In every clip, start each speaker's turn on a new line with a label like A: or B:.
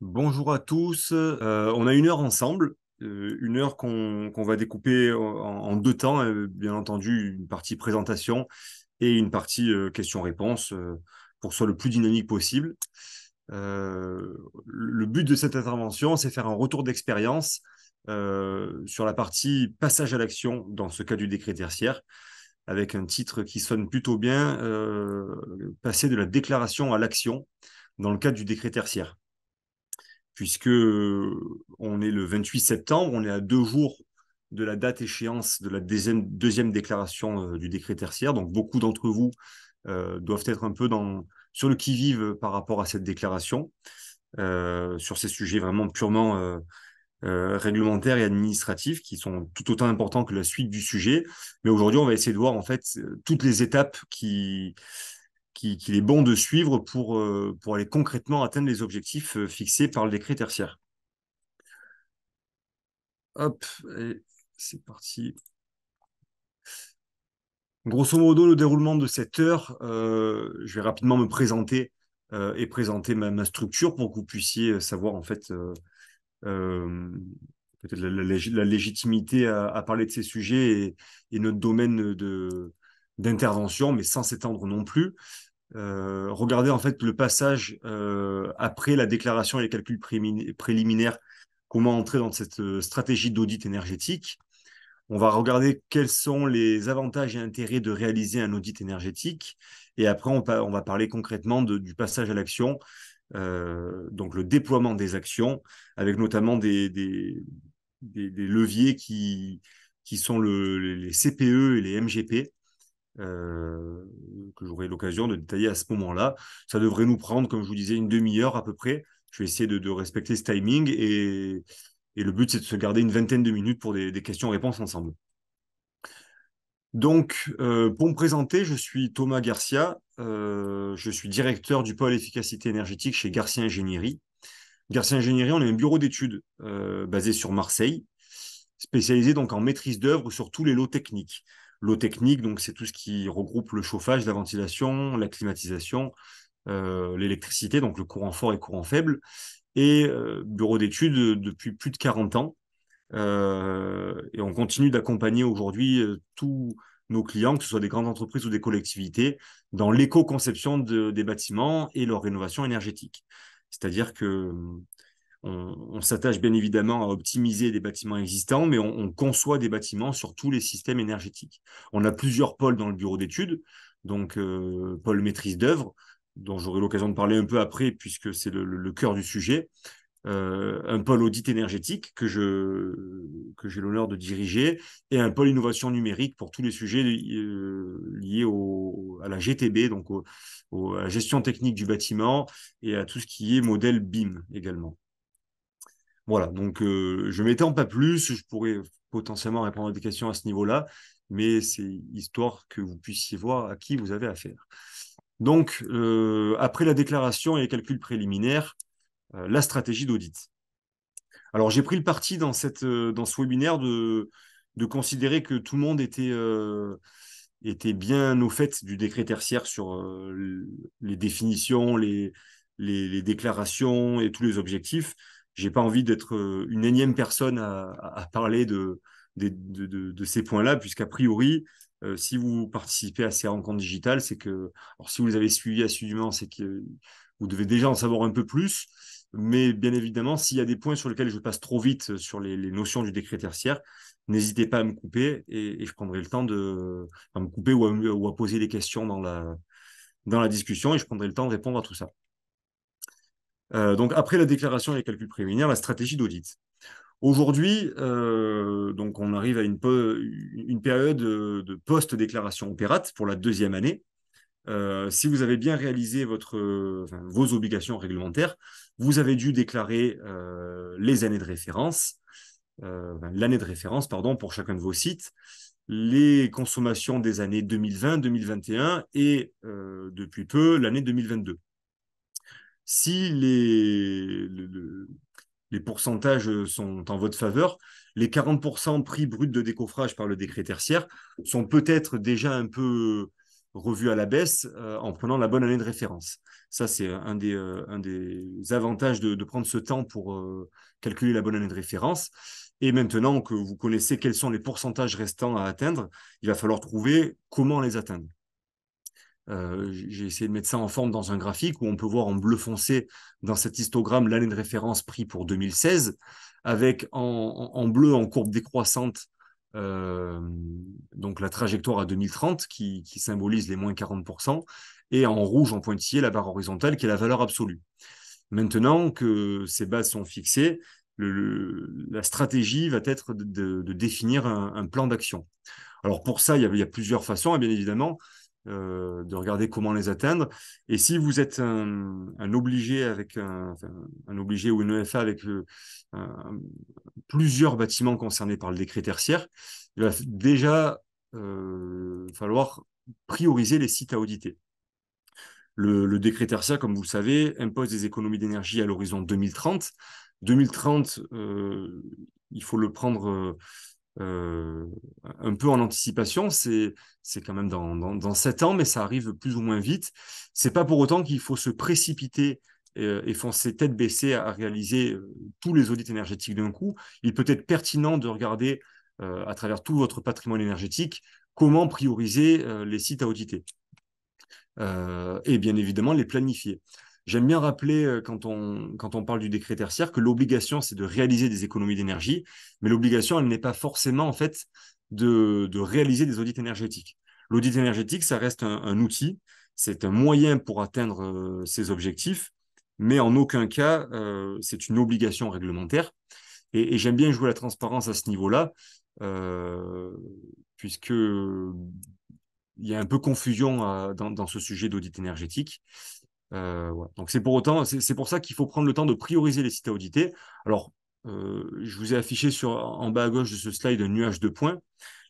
A: Bonjour à tous. Euh, on a une heure ensemble, euh, une heure qu'on va découper en, deux temps, euh, bien entendu, une partie présentation et une partie questions-réponses, pour soi soit le plus dynamique possible. le but de cette intervention, c'est faire un retour d'expérience sur la partie passage à l'action dans ce cas du décret tertiaire, avec un titre qui sonne plutôt bien, passer de la déclaration à l'action dans le cadre du décret tertiaire puisque euh, on est le 28 septembre, on est à deux jours de la date échéance de la deuxième, déclaration euh, du décret tertiaire. Donc beaucoup d'entre vous euh, doivent être un peu dans, sur le qui-vive par rapport à cette déclaration, sur ces sujets vraiment purement réglementaires et administratifs qui sont tout autant importants que la suite du sujet. Mais aujourd'hui, on va essayer de voir en fait toutes les étapes qui, qu'il est bon de suivre pour, euh, pour aller concrètement atteindre les objectifs euh, fixés par le décret tertiaire. Hop, c'est parti. Grosso modo, le déroulement de cette heure, euh, je vais rapidement me présenter et présenter ma, structure pour que vous puissiez savoir en fait euh, la, la, légitimité à, parler de ces sujets et, et notre domaine d'intervention, mais sans s'étendre non plus. Euh, regarder en fait le passage euh, après la déclaration et les calculs préliminaires, comment entrer dans cette euh, stratégie d'audit énergétique. On va regarder quels sont les avantages et intérêts de réaliser un audit énergétique. Et après, on, va parler concrètement du passage à l'action, donc le déploiement des actions, avec notamment des, leviers qui, sont les CPE et les MGP, euh, que j'aurai l'occasion de détailler à ce moment-là. Ça devrait nous prendre, comme je vous disais, une demi-heure à peu près. Je vais essayer de, respecter ce timing et, le but, c'est de se garder une vingtaine de minutes pour des, questions-réponses ensemble. Donc, euh, pour me présenter, je suis Thomas Garcia, euh, je suis directeur du pôle efficacité énergétique chez Garcia Ingénierie. Garcia Ingénierie, on est un bureau d'études basé sur Marseille, spécialisé donc en maîtrise d'œuvre sur tous les lots techniques. L'eau technique, donc c'est tout ce qui regroupe le chauffage, la ventilation, la climatisation, euh, l'électricité, donc le courant fort et courant faible. Et euh, bureau d'études euh, depuis plus de 40 ans. et on continue d'accompagner aujourd'hui tous nos clients, que ce soit des grandes entreprises ou des collectivités, dans l'éco-conception des bâtiments et leur rénovation énergétique. C'est-à-dire que on, s'attache bien évidemment à optimiser des bâtiments existants, mais on, conçoit des bâtiments sur tous les systèmes énergétiques. On a plusieurs pôles dans le bureau d'études, donc euh, pôle maîtrise d'œuvre, dont j'aurai l'occasion de parler un peu après, puisque c'est le, cœur du sujet, euh, un pôle audit énergétique que je j'ai l'honneur de diriger et un pôle innovation numérique pour tous les sujets euh, liés à la GTB, donc à la gestion technique du bâtiment et à tout ce qui est modèle BIM également. Voilà, donc euh, je je m'étends pas plus, je pourrais potentiellement répondre à des questions à ce niveau-là, mais c'est histoire que vous puissiez voir à qui vous avez affaire. Donc, euh, après la déclaration et les calculs préliminaires, euh, la stratégie d'audit. Alors, j'ai pris le parti dans, ce webinaire de, considérer que tout le monde était, bien au fait du décret tertiaire sur les définitions, les, déclarations et tous les objectifs j'ai pas envie d'être euh, une énième personne à, parler de, ces points-là, puisqu'a priori, euh, si vous participez à ces rencontres digitales, c'est que, alors si vous les avez suivies assidûment, c'est que vous devez déjà en savoir un peu plus. Mais bien évidemment, s'il y a des points sur lesquels je passe trop vite sur les, notions du décret tertiaire, n'hésitez pas à me couper et, je prendrai le temps de me couper ou à, poser des questions dans la discussion et je prendrai le temps de répondre à tout ça. Euh, donc après la déclaration et les calculs préliminaires, la stratégie d'audit. Aujourd'hui, euh, donc on arrive à une, période euh, de post-déclaration opérate pour la deuxième année. si vous avez bien réalisé votre, vos obligations réglementaires, vous avez dû déclarer les années de référence, l'année de référence pardon, pour chacun de vos sites, les consommations des années 2020, 2021 et depuis peu l'année 2022 si les, les pourcentages euh, sont en votre faveur, les 40% prix brut de décoffrage par le décret tertiaire sont peut-être déjà un peu revus à la baisse euh, en prenant la bonne année de référence. Ça, c'est un, des, euh, un des avantages de, prendre ce temps pour calculer la bonne année de référence. Et maintenant que vous connaissez quels sont les pourcentages restants à atteindre, il va falloir trouver comment les atteindre. Euh, j'ai essayé de mettre ça en forme dans un graphique où on peut voir en bleu foncé dans cet histogramme l'année de référence pris pour 2016, avec en, bleu en courbe décroissante euh, donc la trajectoire à 2030 qui, symbolise les moins 40%, et en rouge en pointillé la barre horizontale qui est la valeur absolue. Maintenant que ces bases sont fixées, la stratégie va être de, définir un, plan d'action. Alors pour ça, il y, a, il y a plusieurs façons, et hein, bien évidemment, euh, de regarder comment les atteindre. Et si vous êtes un, obligé avec un, obligé ou une EFA avec euh, plusieurs bâtiments concernés par le décret tertiaire, il va déjà euh, falloir prioriser les sites à auditer. Le, décret tertiaire, comme vous le savez, impose des économies d'énergie à l'horizon 2030. 2030, il faut le prendre euh, un peu en anticipation. C'est quand même dans, dans, 7 ans, mais ça arrive plus ou moins vite. C'est pas pour autant qu'il faut se précipiter euh, et foncer tête baissée à réaliser euh, tous les audits énergétiques d'un coup, il peut être pertinent de regarder à travers tout votre patrimoine énergétique comment prioriser les sites à auditer. et bien évidemment, les planifier. J'aime bien rappeler euh, quand on, quand on parle du décret tertiaire que l'obligation, c'est de réaliser des économies d'énergie, mais l'obligation, elle n'est pas forcément en fait de, réaliser des audits énergétiques. L'audit énergétique, ça reste un, outil, c'est un moyen pour atteindre euh, ses objectifs, mais en aucun cas, euh, c'est une obligation réglementaire. Et, j'aime bien jouer la transparence à ce niveau-là, euh, puisque il y a un peu confusion dans ce sujet d'audit énergétique. Euh, Donc c'est pour autant, c'est pour ça qu'il faut prendre le temps de prioriser les sites à auditer. Alors, euh, je vous ai affiché sur, en bas à gauche de ce slide un nuage de points.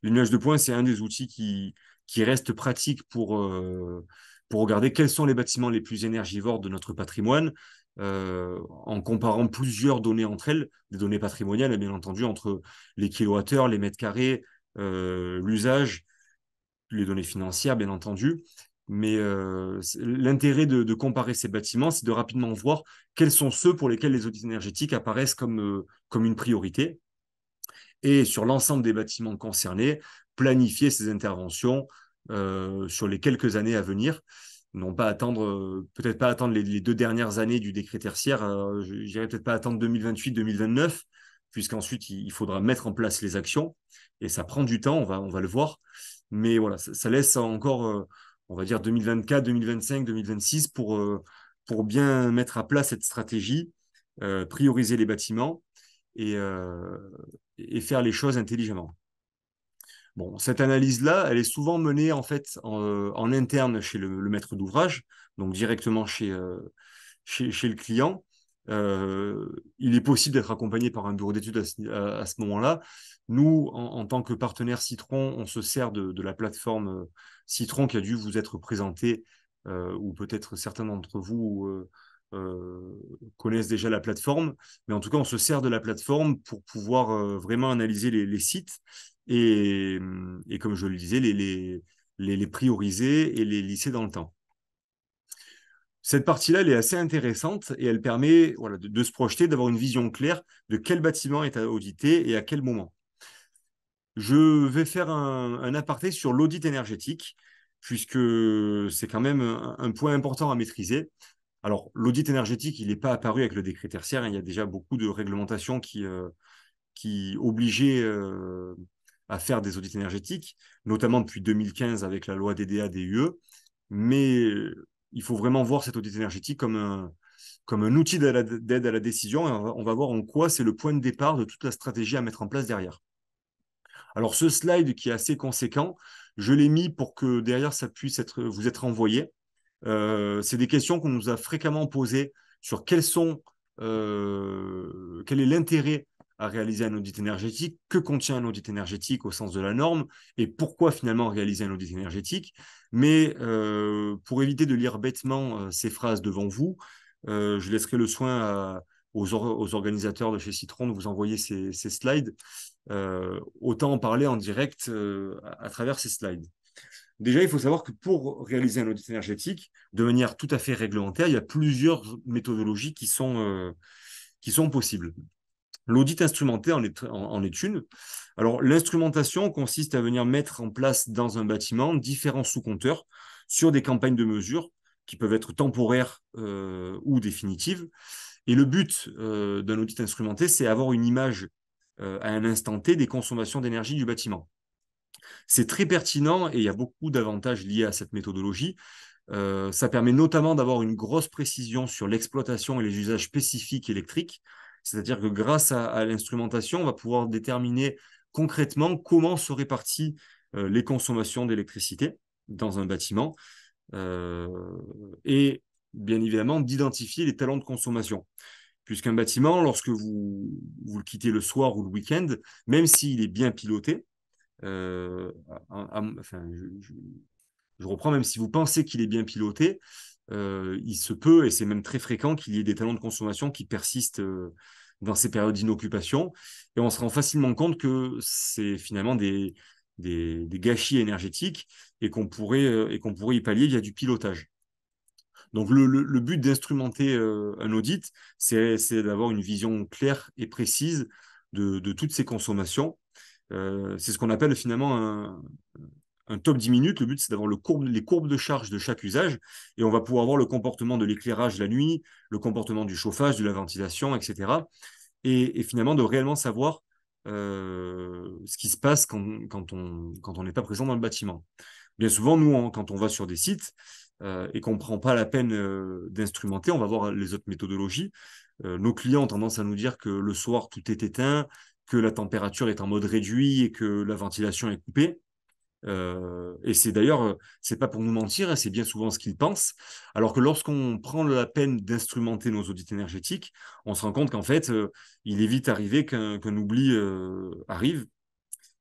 A: Le nuage de points, c'est un des outils qui, qui reste pratique pour, euh, pour regarder quels sont les bâtiments les plus énergivores de notre patrimoine. en comparant plusieurs données entre elles, des données patrimoniales, bien entendu, entre les kilowattheures, les mètres carrés, l'usage, les données financières, bien entendu. Mais euh, l'intérêt de, comparer ces bâtiments, c'est de rapidement voir quels sont ceux pour lesquels les audits énergétiques apparaissent comme, euh, comme une priorité. Et sur l'ensemble des bâtiments concernés, planifier ces interventions euh, sur les quelques années à venir. Non pas attendre, peut-être pas attendre les, deux dernières années du décret tertiaire, dirais peut-être pas attendre 2028-2029, puisqu'ensuite il, faudra mettre en place les actions. Et ça prend du temps, on va, on va le voir. Mais voilà, ça laisse encore on va dire 2024, 2025, 2026 pour, euh, pour bien mettre à plat cette stratégie, euh, prioriser les bâtiments et, euh, et, faire les choses intelligemment. Bon, cette analyse-là, elle est souvent menée en fait en, interne chez le, maître d'ouvrage, donc directement chez, chez, chez, le client, euh, il est possible d'être accompagné par un bureau d'études à ce, moment-là. Nous, en, tant que partenaire Citron, on se sert de, la plateforme euh, Citron qui a dû vous être présentée, euh, ou peut-être certains d'entre vous connaissent déjà la plateforme, mais en tout cas, on se sert de la plateforme pour pouvoir vraiment analyser les, sites et, comme je le disais, les, les prioriser et les lisser dans le temps. Cette partie-là, elle est assez intéressante et elle permet voilà, de, se projeter, d'avoir une vision claire de quel bâtiment est auditer et à quel moment. Je vais faire un, aparté sur l'audit énergétique, puisque c'est quand même un, point important à maîtriser. Alors, l'audit énergétique, il n'est pas apparu avec le décret tertiaire. Hein. il y a déjà beaucoup de réglementations qui, euh, qui obligeaient euh, à faire des audits énergétiques, notamment depuis 2015 avec la loi DDA-DUE. Mais il faut vraiment voir cette audit énergétique comme un, euh, comme un outil d'aide à la décision on va, voir en quoi c'est le point de départ de toute la stratégie à mettre en place derrière. Alors ce slide qui est assez conséquent, je l'ai mis pour que derrière ça puisse être, vous être envoyé. Euh, c'est des questions qu'on nous a fréquemment posées sur quels sont, euh, quel est l'intérêt à réaliser un audit énergétique, que contient un audit énergétique au sens de la norme et pourquoi finalement réaliser un audit énergétique. Mais euh, pour éviter de lire bêtement euh, ces phrases devant vous, euh, je laisserai le soin aux, organisateurs de chez Citron de vous envoyer ces, slides. autant en parler en direct à, à travers ces slides. Déjà, il faut savoir que pour réaliser un audit énergétique, de manière tout à fait réglementaire, il y a plusieurs méthodologies qui sont, qui sont possibles. L'audit instrumenté en est, une. Alors, l'instrumentation consiste à venir mettre en place dans un bâtiment différents sous-compteurs sur des campagnes de mesures qui peuvent être temporaires euh, ou définitives. Et le but euh, d'un audit instrumenté, c'est avoir une image euh, à un instant T des consommations d'énergie du bâtiment. C'est très pertinent et il y a beaucoup d'avantages liés à cette méthodologie. ça permet notamment d'avoir une grosse précision sur l'exploitation et les usages spécifiques électriques, c'est-à-dire que grâce à, l'instrumentation, on va pouvoir déterminer concrètement comment se répartit euh, les consommations d'électricité dans un bâtiment euh, et bien évidemment d'identifier les talents de consommation. Puisqu'un bâtiment, lorsque vous, le quittez le soir ou le week-end, même s'il est bien piloté, euh, je, reprends, même si vous pensez qu'il est bien piloté, euh, il se peut, et c'est même très fréquent, qu'il y ait des talents de consommation qui persistent euh, dans ces périodes d'inoccupation. Et on se rend facilement compte que c'est finalement des, des, gâchis énergétiques et qu'on pourrait, euh, et qu'on pourrait y pallier via du pilotage. Donc le, le, but d'instrumenter un audit, c'est, d'avoir une vision claire et précise de, de toutes ces consommations. c'est ce qu'on appelle finalement un, un top 10 minutes. Le but, c'est d'avoir les courbes de charge de chaque usage et on va pouvoir voir le comportement de l'éclairage la nuit, le comportement du chauffage, de la ventilation, etc. Et, finalement, de réellement savoir euh, ce qui se passe quand, on n'est pas présent dans le bâtiment. Bien souvent, nous, quand on va sur des sites euh, et qu'on ne prend pas la peine euh, d'instrumenter, on va voir les autres méthodologies. nos clients ont tendance à nous dire que le soir, tout est éteint, que la température est en mode réduit et que la ventilation est coupée. Euh, et c'est d'ailleurs, euh, c'est pas pour nous mentir, hein, c'est bien souvent ce qu'ils pensent. Alors que lorsqu'on prend la peine d'instrumenter nos audits énergétiques, on se rend compte qu'en fait, euh, il est vite arrivé qu'un oubli arrive,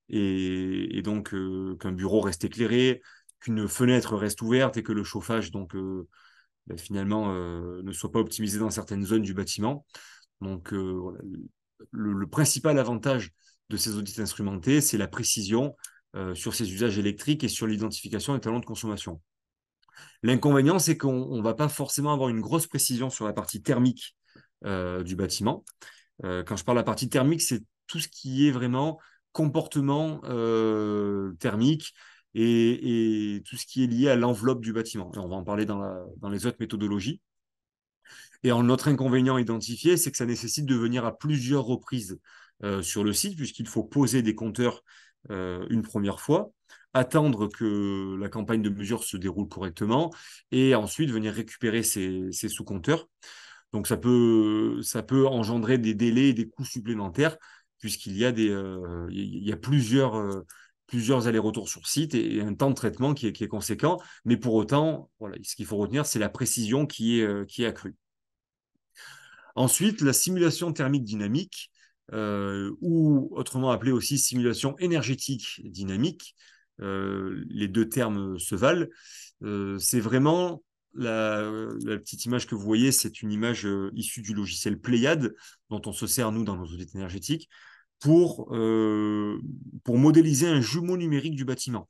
A: et, donc qu'un bureau reste éclairé, qu'une fenêtre reste ouverte et que le chauffage, donc ben, finalement, ne soit pas optimisé dans certaines zones du bâtiment. Donc, le, le principal avantage de ces audits instrumentés, c'est la précision euh, sur ses usages électriques et sur l'identification des talents de consommation. L'inconvénient, c'est qu'on ne va pas forcément avoir une grosse précision sur la partie thermique euh, du bâtiment. Euh, quand je parle de la partie thermique, c'est tout ce qui est vraiment comportement thermique, et, tout ce qui est lié à l'enveloppe du bâtiment. on va en parler dans, dans, les autres méthodologies. Et un autre inconvénient identifié, c'est que ça nécessite de venir à plusieurs reprises sur le site, puisqu'il faut poser des compteurs euh, une première fois, attendre que la campagne de mesure se déroule correctement et ensuite venir récupérer ces, sous-compteurs. Donc ça peut, ça peut engendrer des délais et des coûts supplémentaires puisqu'il y a des euh, il a plusieurs euh, plusieurs allers-retours sur site et, un temps de traitement qui est, conséquent. Mais pour autant, ce qu'il faut retenir, c'est la précision qui est, qui est accrue. Ensuite, la simulation thermique dynamique, euh, ou autrement appelé aussi simulation énergétique dynamique. Euh, les deux termes se valent. Euh, c'est vraiment la, petite image que vous voyez, c'est une image issue du logiciel Pléiade, dont on se sert, nous, dans nos audits énergétiques, pour, pour modéliser un jumeau numérique du bâtiment.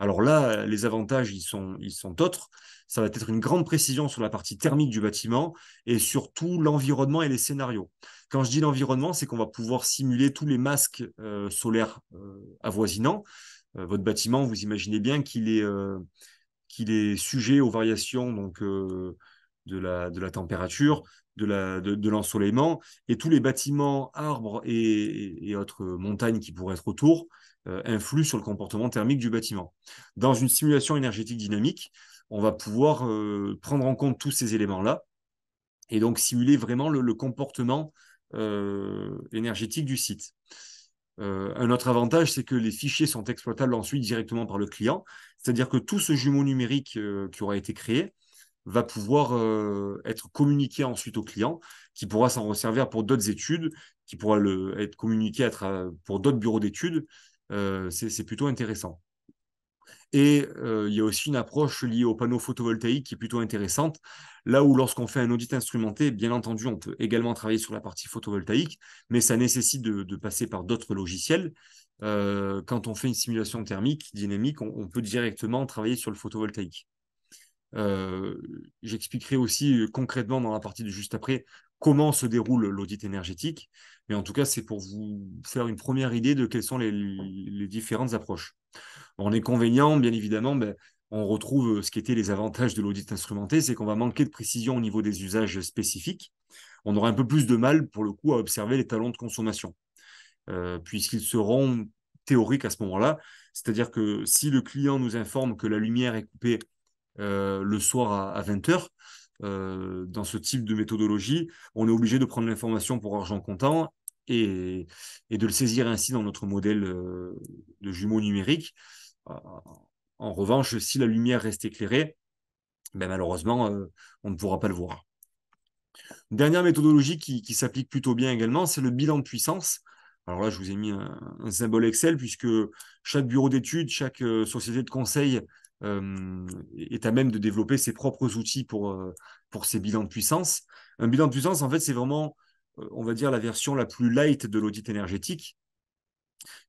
A: Alors là, les avantages, ils sont, ils sont autres ça va être une grande précision sur la partie thermique du bâtiment et surtout l'environnement et les scénarios. Quand je dis l'environnement, c'est qu'on va pouvoir simuler tous les masques euh, solaires euh, avoisinants. Euh, votre bâtiment, vous imaginez bien qu'il est, qu'il est sujet aux variations donc, de la, température, de, l'ensoleillement, et tous les bâtiments, arbres et autres montagnes qui pourraient être autour influent sur le comportement thermique du bâtiment. Dans une simulation énergétique dynamique, on va pouvoir euh, prendre en compte tous ces éléments-là et donc simuler vraiment le, comportement euh, énergétique du site. Euh, un autre avantage, c'est que les fichiers sont exploitables ensuite directement par le client, c'est-à-dire que tout ce jumeau numérique qui aura été créé va pouvoir être communiqué ensuite au client, qui pourra s'en resservir pour d'autres études, qui pourra le, être communiqué à, pour d'autres bureaux d'études. c'est plutôt intéressant. Et euh, il y a aussi une approche liée aux panneaux photovoltaïques qui est plutôt intéressante. Là où lorsqu'on fait un audit instrumenté, bien entendu, on peut également travailler sur la partie photovoltaïque, mais ça nécessite de, passer par d'autres logiciels. Euh, quand on fait une simulation thermique dynamique, on, peut directement travailler sur le photovoltaïque. Euh, j'expliquerai aussi concrètement dans la partie de juste après comment se déroule l'audit énergétique. Mais en tout cas, c'est pour vous faire une première idée de quelles sont les, différentes approches. En inconvénient, bien évidemment, ben, on retrouve euh, ce qui était les avantages de l'audit instrumenté, c'est qu'on va manquer de précision au niveau des usages spécifiques. On aura un peu plus de mal, pour le coup, à observer les talons de consommation, euh, puisqu'ils seront théoriques à ce moment-là. C'est-à-dire que si le client nous informe que la lumière est coupée euh, le soir à, à 20h, euh, dans ce type de méthodologie, on est obligé de prendre l'information pour argent comptant et, et, de le saisir ainsi dans notre modèle euh, de jumeau numérique. En revanche, si la lumière reste éclairée, ben, malheureusement, euh, on ne pourra pas le voir. Dernière méthodologie qui, s'applique plutôt bien également, c'est le bilan de puissance. Alors là, je vous ai mis un symbole Excel, puisque chaque bureau d'études, chaque société de conseil est euh, à même de développer ses propres outils pour, euh, pour ses bilans de puissance. Un bilan de puissance, en fait, c'est vraiment, euh, on va dire, la version la plus light de l'audit énergétique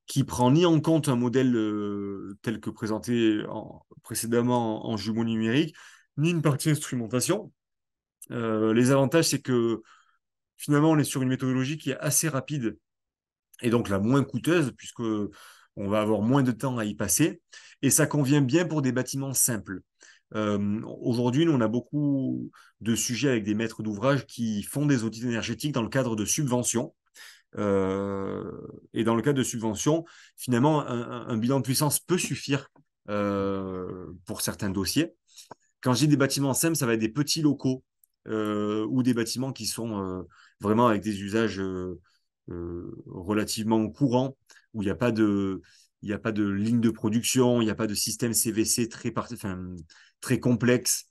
A: qui prend ni en compte un modèle tel que présenté précédemment en, jumeau numérique, ni une partie instrumentation. les avantages, c'est que finalement, on est sur une méthodologie qui est assez rapide et donc la moins coûteuse, puisque on va avoir moins de temps à y passer. Et ça convient bien pour des bâtiments simples. Euh, aujourd'hui, nous, on a beaucoup de sujets avec des maîtres d'ouvrage qui font des outils énergétiques dans le cadre de subventions. Euh, et dans le cadre de subventions, finalement, un, bilan de puissance peut suffire euh, pour certains dossiers. Quand je dis des bâtiments simples, ça va être des petits locaux ou des bâtiments qui sont vraiment avec des usages relativement courants où il n'y a pas de il a pas de ligne de production, il n'y a pas de système CVC très, complexe.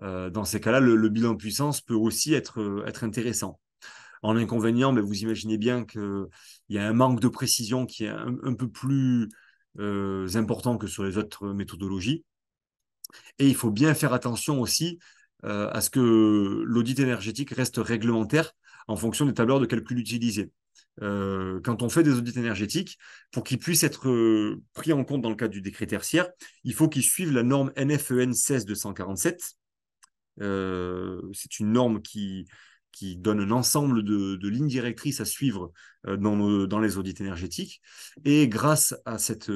A: Euh, dans ces cas-là, le, bilan bilan puissance peut aussi être, euh, intéressant. En inconvénient, mais ben, vous imaginez bien qu'il y a un manque de précision qui est un, peu plus euh, important que sur les autres méthodologies. Et il faut bien faire attention aussi à ce que l'audit énergétique reste réglementaire en fonction des tableurs de calcul utilisés. Euh, quand on fait des audits énergétiques, pour qu'ils puissent être euh, pris en compte dans le cadre du décret tertiaire, il faut qu'ils suivent la norme NFEN e 16247. Euh, c'est une norme qui, qui donne un ensemble de, lignes directrices à suivre euh, dans, dans, les audits énergétiques. Et grâce à, cette,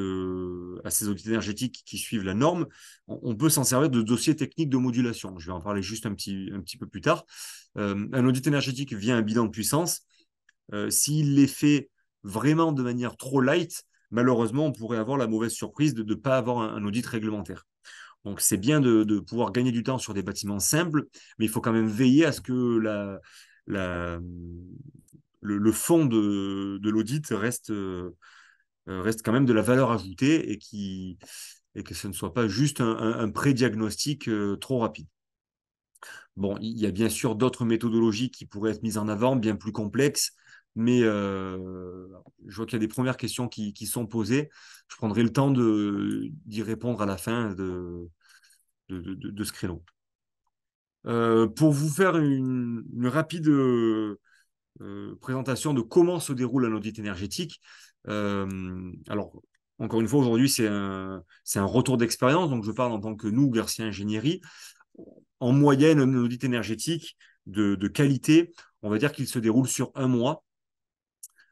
A: à, ces audits énergétiques qui suivent la norme, on, peut s'en servir de dossiers techniques de modulation. Je vais en parler juste un petit, un petit peu plus tard. un audit énergétique vient un bilan de puissance. Euh, s'il les fait vraiment de manière trop light, malheureusement, on pourrait avoir la mauvaise surprise de ne pas avoir un, audit réglementaire. Donc, c'est bien de, pouvoir gagner du temps sur des bâtiments simples, mais il faut quand même veiller à ce que le, fond de, l'audit reste, euh, reste quand même de la valeur ajoutée et, et que ce ne soit pas juste un, un, pré-diagnostic euh, trop rapide. Bon, il y a bien sûr d'autres méthodologies qui pourraient être mises en avant, bien plus complexes, mais euh, je vois qu'il y a des premières questions qui, sont posées. Je prendrai le temps d'y répondre à la fin de, ce créneau. Euh, pour vous faire une, rapide euh, présentation de comment se déroule un audit énergétique, alors encore une fois, aujourd'hui, c'est un, retour d'expérience, donc je parle en tant que nous, Garcia Ingénierie. En moyenne, un audit énergétique de qualité, on va dire qu'il se déroule sur un mois,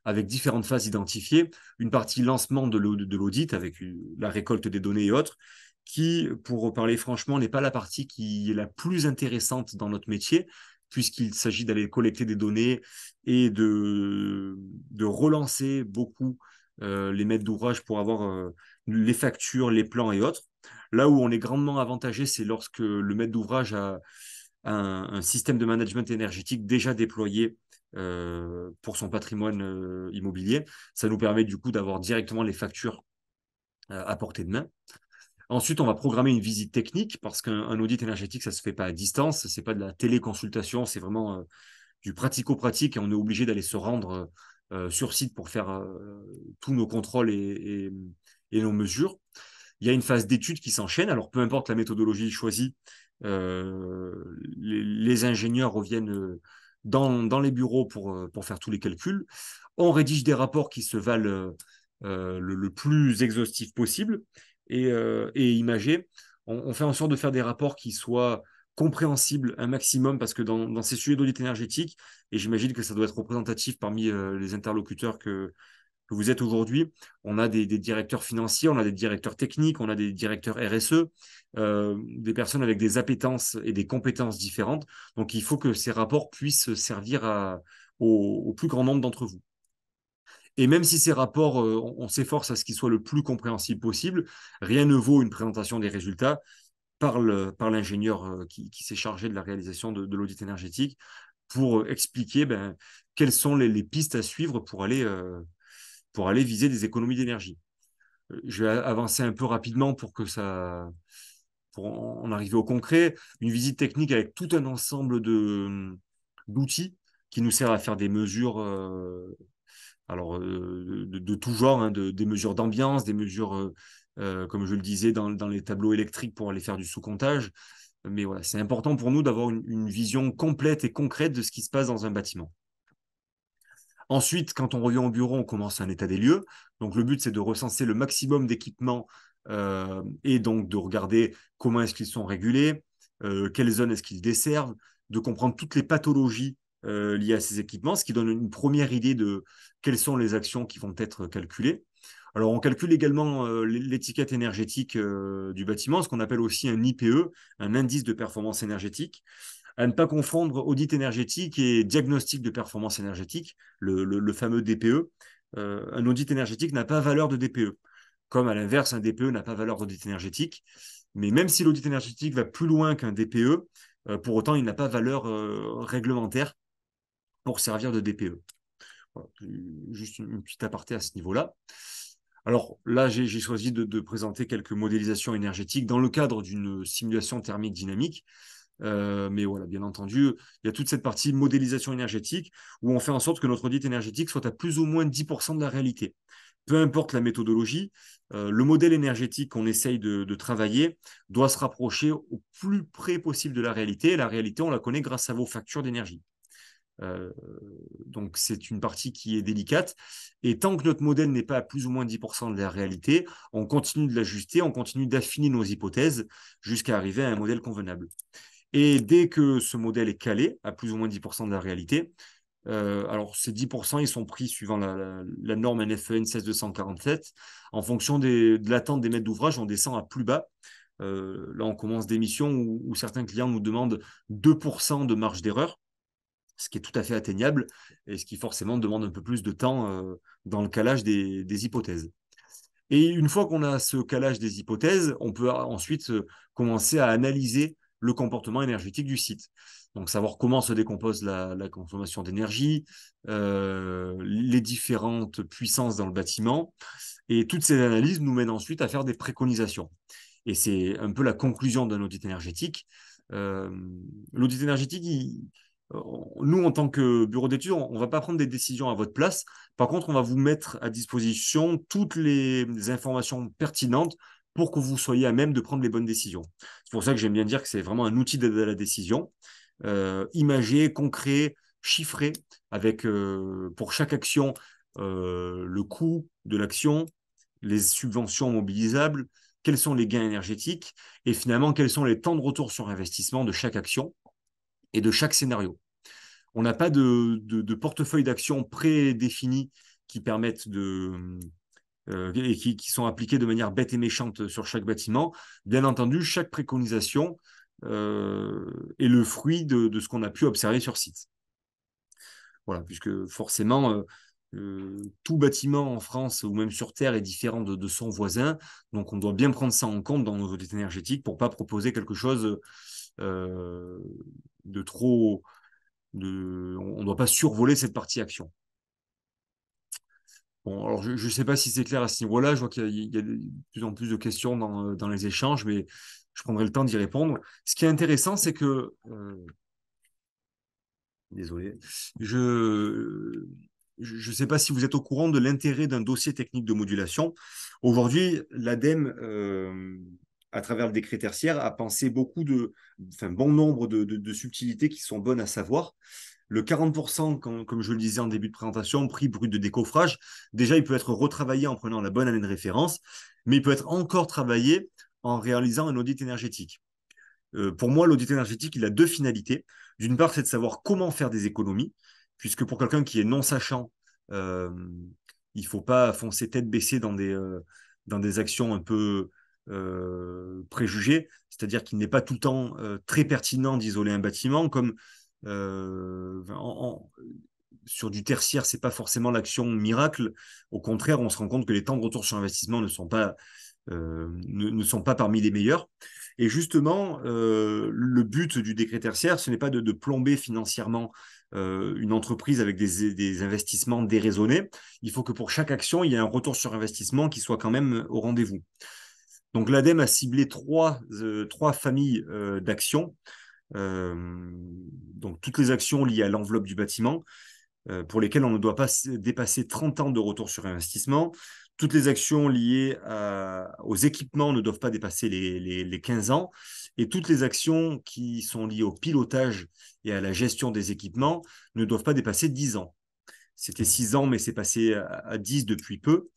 A: avec différentes phases identifiées, une partie lancement de l'audit avec la récolte des données et autres, qui, pour parler franchement, n'est pas la partie qui est la plus intéressante dans notre métier, puisqu'il s'agit d'aller collecter des données et de, relancer beaucoup euh, les maîtres d'ouvrage pour avoir euh, les factures, les plans et autres. Là où on est grandement avantagé, c'est lorsque le maître d'ouvrage a un, un, système de management énergétique déjà déployé euh, pour son patrimoine euh, immobilier. Ça nous permet du coup d'avoir directement les factures euh, à portée de main. Ensuite, on va programmer une visite technique parce qu'un audit énergétique, ça ne se fait pas à distance, ce n'est pas de la téléconsultation, c'est vraiment du pratico-pratique et on est obligé d'aller se rendre sur site pour faire tous nos contrôles et, et, nos mesures. Il y a une phase d'étude qui s'enchaîne, alors peu importe la méthodologie choisie, les, les, ingénieurs reviennent dans, les bureaux pour, euh, pour, faire tous les calculs. On rédige des rapports qui se valent euh, euh, le, plus exhaustif possible et, imagés. On, fait en sorte de faire des rapports qui soient compréhensibles un maximum parce que dans, ces sujets d'audit énergétique, et j'imagine que ça doit être représentatif parmi les interlocuteurs que, vous êtes aujourd'hui. On a des, directeurs financiers, on a des directeurs techniques, on a des directeurs RSE, euh, des personnes avec des appétences et des compétences différentes. Donc il faut que ces rapports puissent servir au, plus grand nombre d'entre vous. Et même si ces rapports, euh, on, s'efforce à ce qu'ils soient le plus compréhensibles possible, rien ne vaut une présentation des résultats par l'ingénieur euh, qui, s'est chargé de la réalisation de, l'audit énergétique pour expliquer ben, quelles sont les, pistes à suivre pour aller pour aller viser des économies d'énergie. Euh, je vais avancer un peu rapidement pour que ça, pour en arriver au concret. Une visite technique avec tout un ensemble hum, d'outils qui nous sert à faire des mesures, euh, alors euh, de, tout genre, hein, des mesures d'ambiance, des mesures, comme je le disais, dans, les tableaux électriques pour aller faire du sous-comptage. Mais voilà, c'est important pour nous d'avoir une vision complète et concrète de ce qui se passe dans un bâtiment. Ensuite, quand on revient au bureau, on commence un état des lieux. Donc le but, c'est de recenser le maximum d'équipements euh, et donc de regarder comment est-ce qu'ils sont régulés, euh, quelles zones est-ce qu'ils desservent, de comprendre toutes les pathologies euh, liées à ces équipements, ce qui donne une première idée de quelles sont les actions qui vont être calculées. Alors, on calcule également l'étiquette énergétique du bâtiment, ce qu'on appelle aussi un IPE, un indice de performance énergétique à ne pas confondre audit énergétique et diagnostic de performance énergétique, le, fameux DPE. Euh, un audit énergétique n'a pas valeur de DPE, comme à l'inverse, un DPE n'a pas valeur d'audit énergétique. Mais même si l'audit énergétique va plus loin qu'un DPE, euh, pour autant, il n'a pas valeur euh, réglementaire pour servir de DPE. juste une petite aparté à ce niveau-là. Alors là, j'ai choisi de, présenter quelques modélisations énergétiques dans le cadre d'une simulation thermique dynamique. Euh, mais voilà, bien entendu, il y a toute cette partie modélisation énergétique où on fait en sorte que notre audit énergétique soit à plus ou moins 10% de la réalité. Peu importe la méthodologie, euh, le modèle énergétique qu'on essaye de, travailler doit se rapprocher au plus près possible de la réalité. la réalité, on la connaît grâce à vos factures d'énergie. Euh, donc c'est une partie qui est délicate. Et tant que notre modèle n'est pas à plus ou moins 10% de la réalité, on continue de l'ajuster, on continue d'affiner nos hypothèses jusqu'à arriver à un modèle convenable. Et dès que ce modèle est calé à plus ou moins 10% de la réalité, euh, alors ces 10%, ils sont pris suivant la, norme NFEN e 16247. En fonction de l'attente des maîtres d'ouvrage, on descend à plus bas. Euh, là, on commence des missions où, certains clients nous demandent 2% de marge d'erreur, ce qui est tout à fait atteignable et ce qui forcément demande un peu plus de temps euh, dans le calage des hypothèses. Et une fois qu'on a ce calage des hypothèses, on peut ensuite commencer à analyser le comportement énergétique du site. Donc savoir comment se décompose la, consommation d'énergie, euh, les différentes puissances dans le bâtiment. Et toutes ces analyses nous mènent ensuite à faire des préconisations. Et c'est un peu la conclusion d'un audit énergétique. Euh, l'audit énergétique, nous, en tant que bureau d'études, on ne va pas prendre des décisions à votre place. Par contre, on va vous mettre à disposition toutes les informations pertinentes pour que vous soyez à même de prendre les bonnes décisions. C'est pour ça que j'aime bien dire que c'est vraiment un outil d'aide à la décision, euh, imagé, concret, chiffré, avec euh, pour chaque action euh, le coût de l'action, les subventions mobilisables, quels sont les gains énergétiques et finalement quels sont les temps de retour sur investissement de chaque action et de chaque scénario. On n'a pas de, portefeuille d'action prédéfini qui permettent de, euh, et qui, sont appliquées de manière bête et méchante sur chaque bâtiment. Bien entendu, chaque préconisation euh, est le fruit de, ce qu'on a pu observer sur site. Voilà, puisque forcément, euh, tout bâtiment en France ou même sur Terre est différent de, son voisin, donc on doit bien prendre ça en compte dans nos audits énergétiques pour ne pas proposer quelque chose de trop. On ne doit pas survoler cette partie action alors je ne sais pas si c'est clair à ce niveau-là. Je vois qu'il y, a de plus en plus de questions euh, dans, les échanges, mais je prendrai le temps d'y répondre. Ce qui est intéressant, c'est que. Euh, désolé. Je. Je ne sais pas si vous êtes au courant de l'intérêt d'un dossier technique de modulation. Aujourd'hui, l'ADEME, euh, à travers le décret tertiaire, a pensé beaucoup de, enfin, bon nombre de subtilités qui sont bonnes à savoir le 40%, comme, je le disais en début de présentation, prix brut de décoffrage, déjà, il peut être retravaillé en prenant la bonne année de référence, mais il peut être encore travaillé en réalisant un audit énergétique. Euh, pour moi, l'audit énergétique, il a deux finalités. D'une part, c'est de savoir comment faire des économies, puisque pour quelqu'un qui est non sachant, euh, il ne faut pas foncer tête baissée dans des, euh, dans des actions un peu préjugées, c'est-à-dire qu'il n'est pas tout le temps très pertinent d'isoler un bâtiment, comme euh, sur du tertiaire, c'est pas forcément l'action miracle. Au contraire, on se rend compte que les temps de retour sur investissement ne sont pas, euh, ne, sont pas parmi les meilleurs. Et justement, euh, le but du décret tertiaire, ce n'est pas de, plomber financièrement une entreprise avec des, investissements déraisonnés. Il faut que pour chaque action, il y ait un retour sur investissement qui soit quand même au rendez-vous. Donc l'ADEME a ciblé trois, trois familles d'actions euh, donc toutes les actions liées à l'enveloppe du bâtiment, euh, pour lesquelles on ne doit pas dépasser 30 ans de retour sur investissement. Toutes les actions liées aux équipements ne doivent pas dépasser les, 15 ans. Et toutes les actions qui sont liées au pilotage et à la gestion des équipements ne doivent pas dépasser 10 ans. C'était 6 mmh. ans, mais c'est passé à, à 10 depuis peu.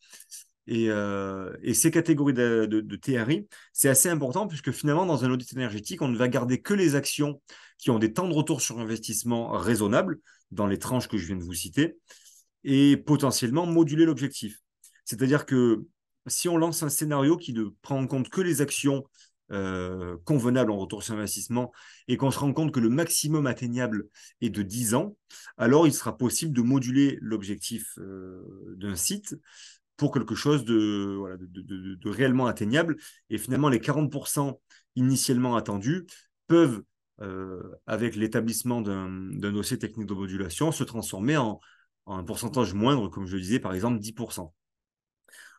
A: Euh, et, ces catégories de, de, c'est assez important puisque finalement, dans un audit énergétique, on ne va garder que les actions qui ont des temps de retour sur investissement raisonnables dans les tranches que je viens de vous citer et potentiellement moduler l'objectif. C'est-à-dire que si on lance un scénario qui ne prend en compte que les actions euh, convenables en retour sur investissement et qu'on se rend compte que le maximum atteignable est de 10 ans, alors il sera possible de moduler l'objectif euh, d'un site pour quelque chose de, réellement atteignable. Et finalement, les 40% initialement attendus peuvent, euh, avec l'établissement d'un dossier technique de modulation, se transformer en, un pourcentage moindre, comme je le disais, par exemple 10%.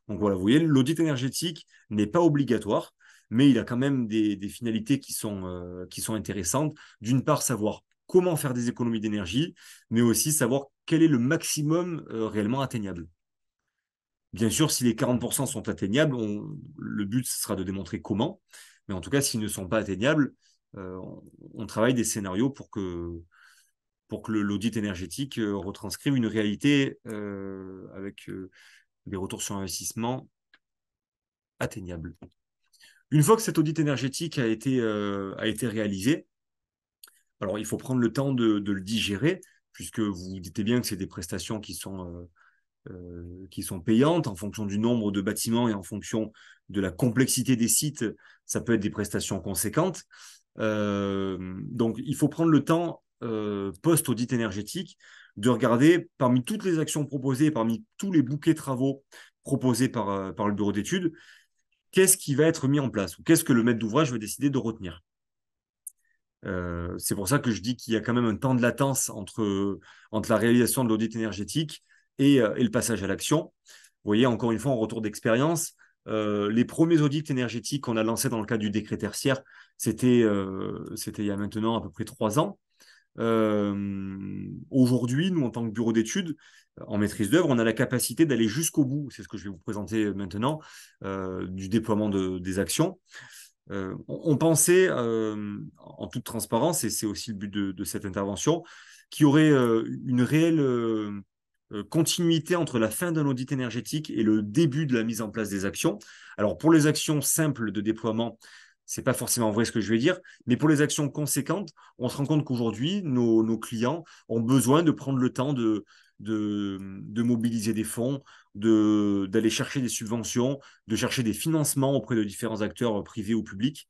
A: Donc voilà, vous voyez, l'audit énergétique n'est pas obligatoire, mais il a quand même des, finalités euh, qui sont, intéressantes. D'une part, savoir comment faire des économies d'énergie, mais aussi savoir quel est le maximum euh, réellement atteignable. Bien sûr, si les 40% sont atteignables, le but sera de démontrer comment. Mais en tout cas, s'ils ne sont pas atteignables, euh, on travaille des scénarios pour que, pour que l'audit énergétique euh, retranscrive une réalité euh, avec des retours sur investissement atteignables. Une fois que cet audit énergétique a été, a été réalisé, alors il faut prendre le temps de, de le digérer, puisque vous, vous dites bien que c'est des prestations qui sont euh, qui sont payantes en fonction du nombre de bâtiments et en fonction de la complexité des sites. Ça peut être des prestations conséquentes. Euh, donc, il faut prendre le temps euh, post-audit énergétique de regarder parmi toutes les actions proposées, parmi tous les bouquets de travaux proposés par, par le bureau d'études, qu'est-ce qui va être mis en place ou qu'est-ce que le maître d'ouvrage va décider de retenir. c'est pour ça que je dis qu'il y a quand même un temps de latence entre, entre la réalisation de l'audit énergétique euh, et, le passage à l'action. Vous voyez, encore une fois, en retour d'expérience, euh, les premiers audits énergétiques qu'on a lancés dans le cadre du décret tertiaire, c'était euh, il y a maintenant à peu près trois ans. Euh, aujourd'hui, nous, en tant que bureau d'études, en maîtrise d'œuvre, on a la capacité d'aller jusqu'au bout, c'est ce que je vais vous présenter maintenant, du déploiement de, des actions. On, pensait, en toute transparence, et c'est aussi le but de, de cette intervention, qu'il y aurait une réelle euh, continuité entre la fin d'un audit énergétique et le début de la mise en place des actions. Alors pour les actions simples de déploiement, c'est pas forcément vrai ce que je vais dire, mais pour les actions conséquentes, on se rend compte qu'aujourd'hui, nos, clients ont besoin de prendre le temps de, de, mobiliser des fonds, d'aller chercher des subventions, de chercher des financements auprès de différents acteurs euh, privés ou publics.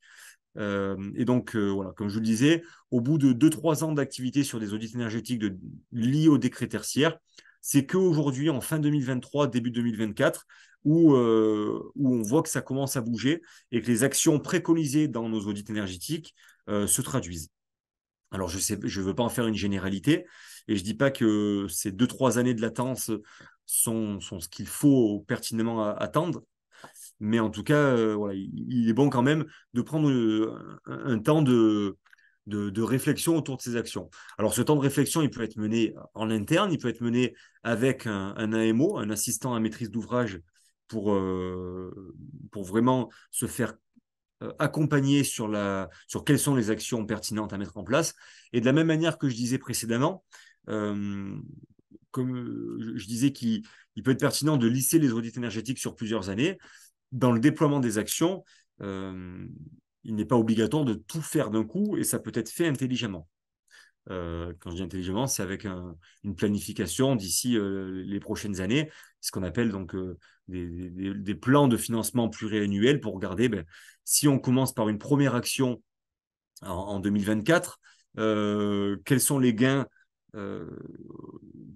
A: Euh, et donc, voilà, comme je vous le disais, au bout de 2-3 ans d'activité sur des audits énergétiques liés au décret tertiaire, c'est qu'aujourd'hui, en fin 2023, début 2024, où, euh, où on voit que ça commence à bouger et que les actions préconisées dans nos audits énergétiques euh, se traduisent. Alors, je ne je veux pas en faire une généralité, et je ne dis pas que ces deux, trois années de latence sont, ce qu'il faut pertinemment attendre, mais en tout cas, euh, voilà, il, est bon quand même de prendre un temps de, de, réflexion autour de ces actions. Alors, ce temps de réflexion, il peut être mené euh, en interne, il peut être mené avec un, un AMO, un assistant à maîtrise d'ouvrage, pour, euh, pour vraiment se faire euh, accompagner sur, la, sur quelles sont les actions pertinentes à mettre en place. Et de la même manière que je disais précédemment, comme je disais qu'il peut être pertinent de lisser les audits énergétiques sur plusieurs années, dans le déploiement des actions, il n'est pas obligatoire de tout faire d'un coup et ça peut être fait intelligemment. Euh, quand je dis intelligemment, c'est avec une planification d'ici euh, les prochaines années, ce qu'on appelle donc euh, des, plans de financement pluriannuels pour regarder ben, si on commence par une première action en 2024, quels sont les gains euh,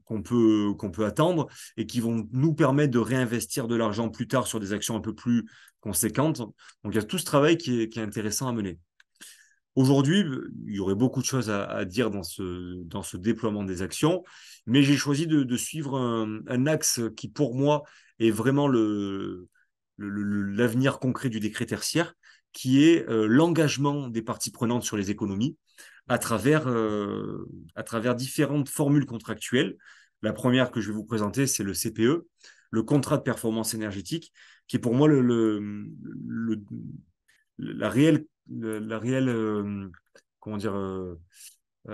A: qu'on peut, qu'on peut attendre et qui vont nous permettre de réinvestir de l'argent plus tard sur des actions un peu plus conséquentes. Donc il y a tout ce travail qui est, intéressant à mener. Aujourd'hui, il y aurait beaucoup de choses à, dire dans ce, dans ce déploiement des actions, mais j'ai choisi de, suivre un, axe qui, pour moi, est vraiment l'avenir concret du décret tertiaire, qui est euh, l'engagement des parties prenantes sur les économies à travers, euh, à travers différentes formules contractuelles. La première que je vais vous présenter, c'est le CPE, le contrat de performance énergétique, qui est pour moi le, la réelle, la réelle euh, comment dire, euh,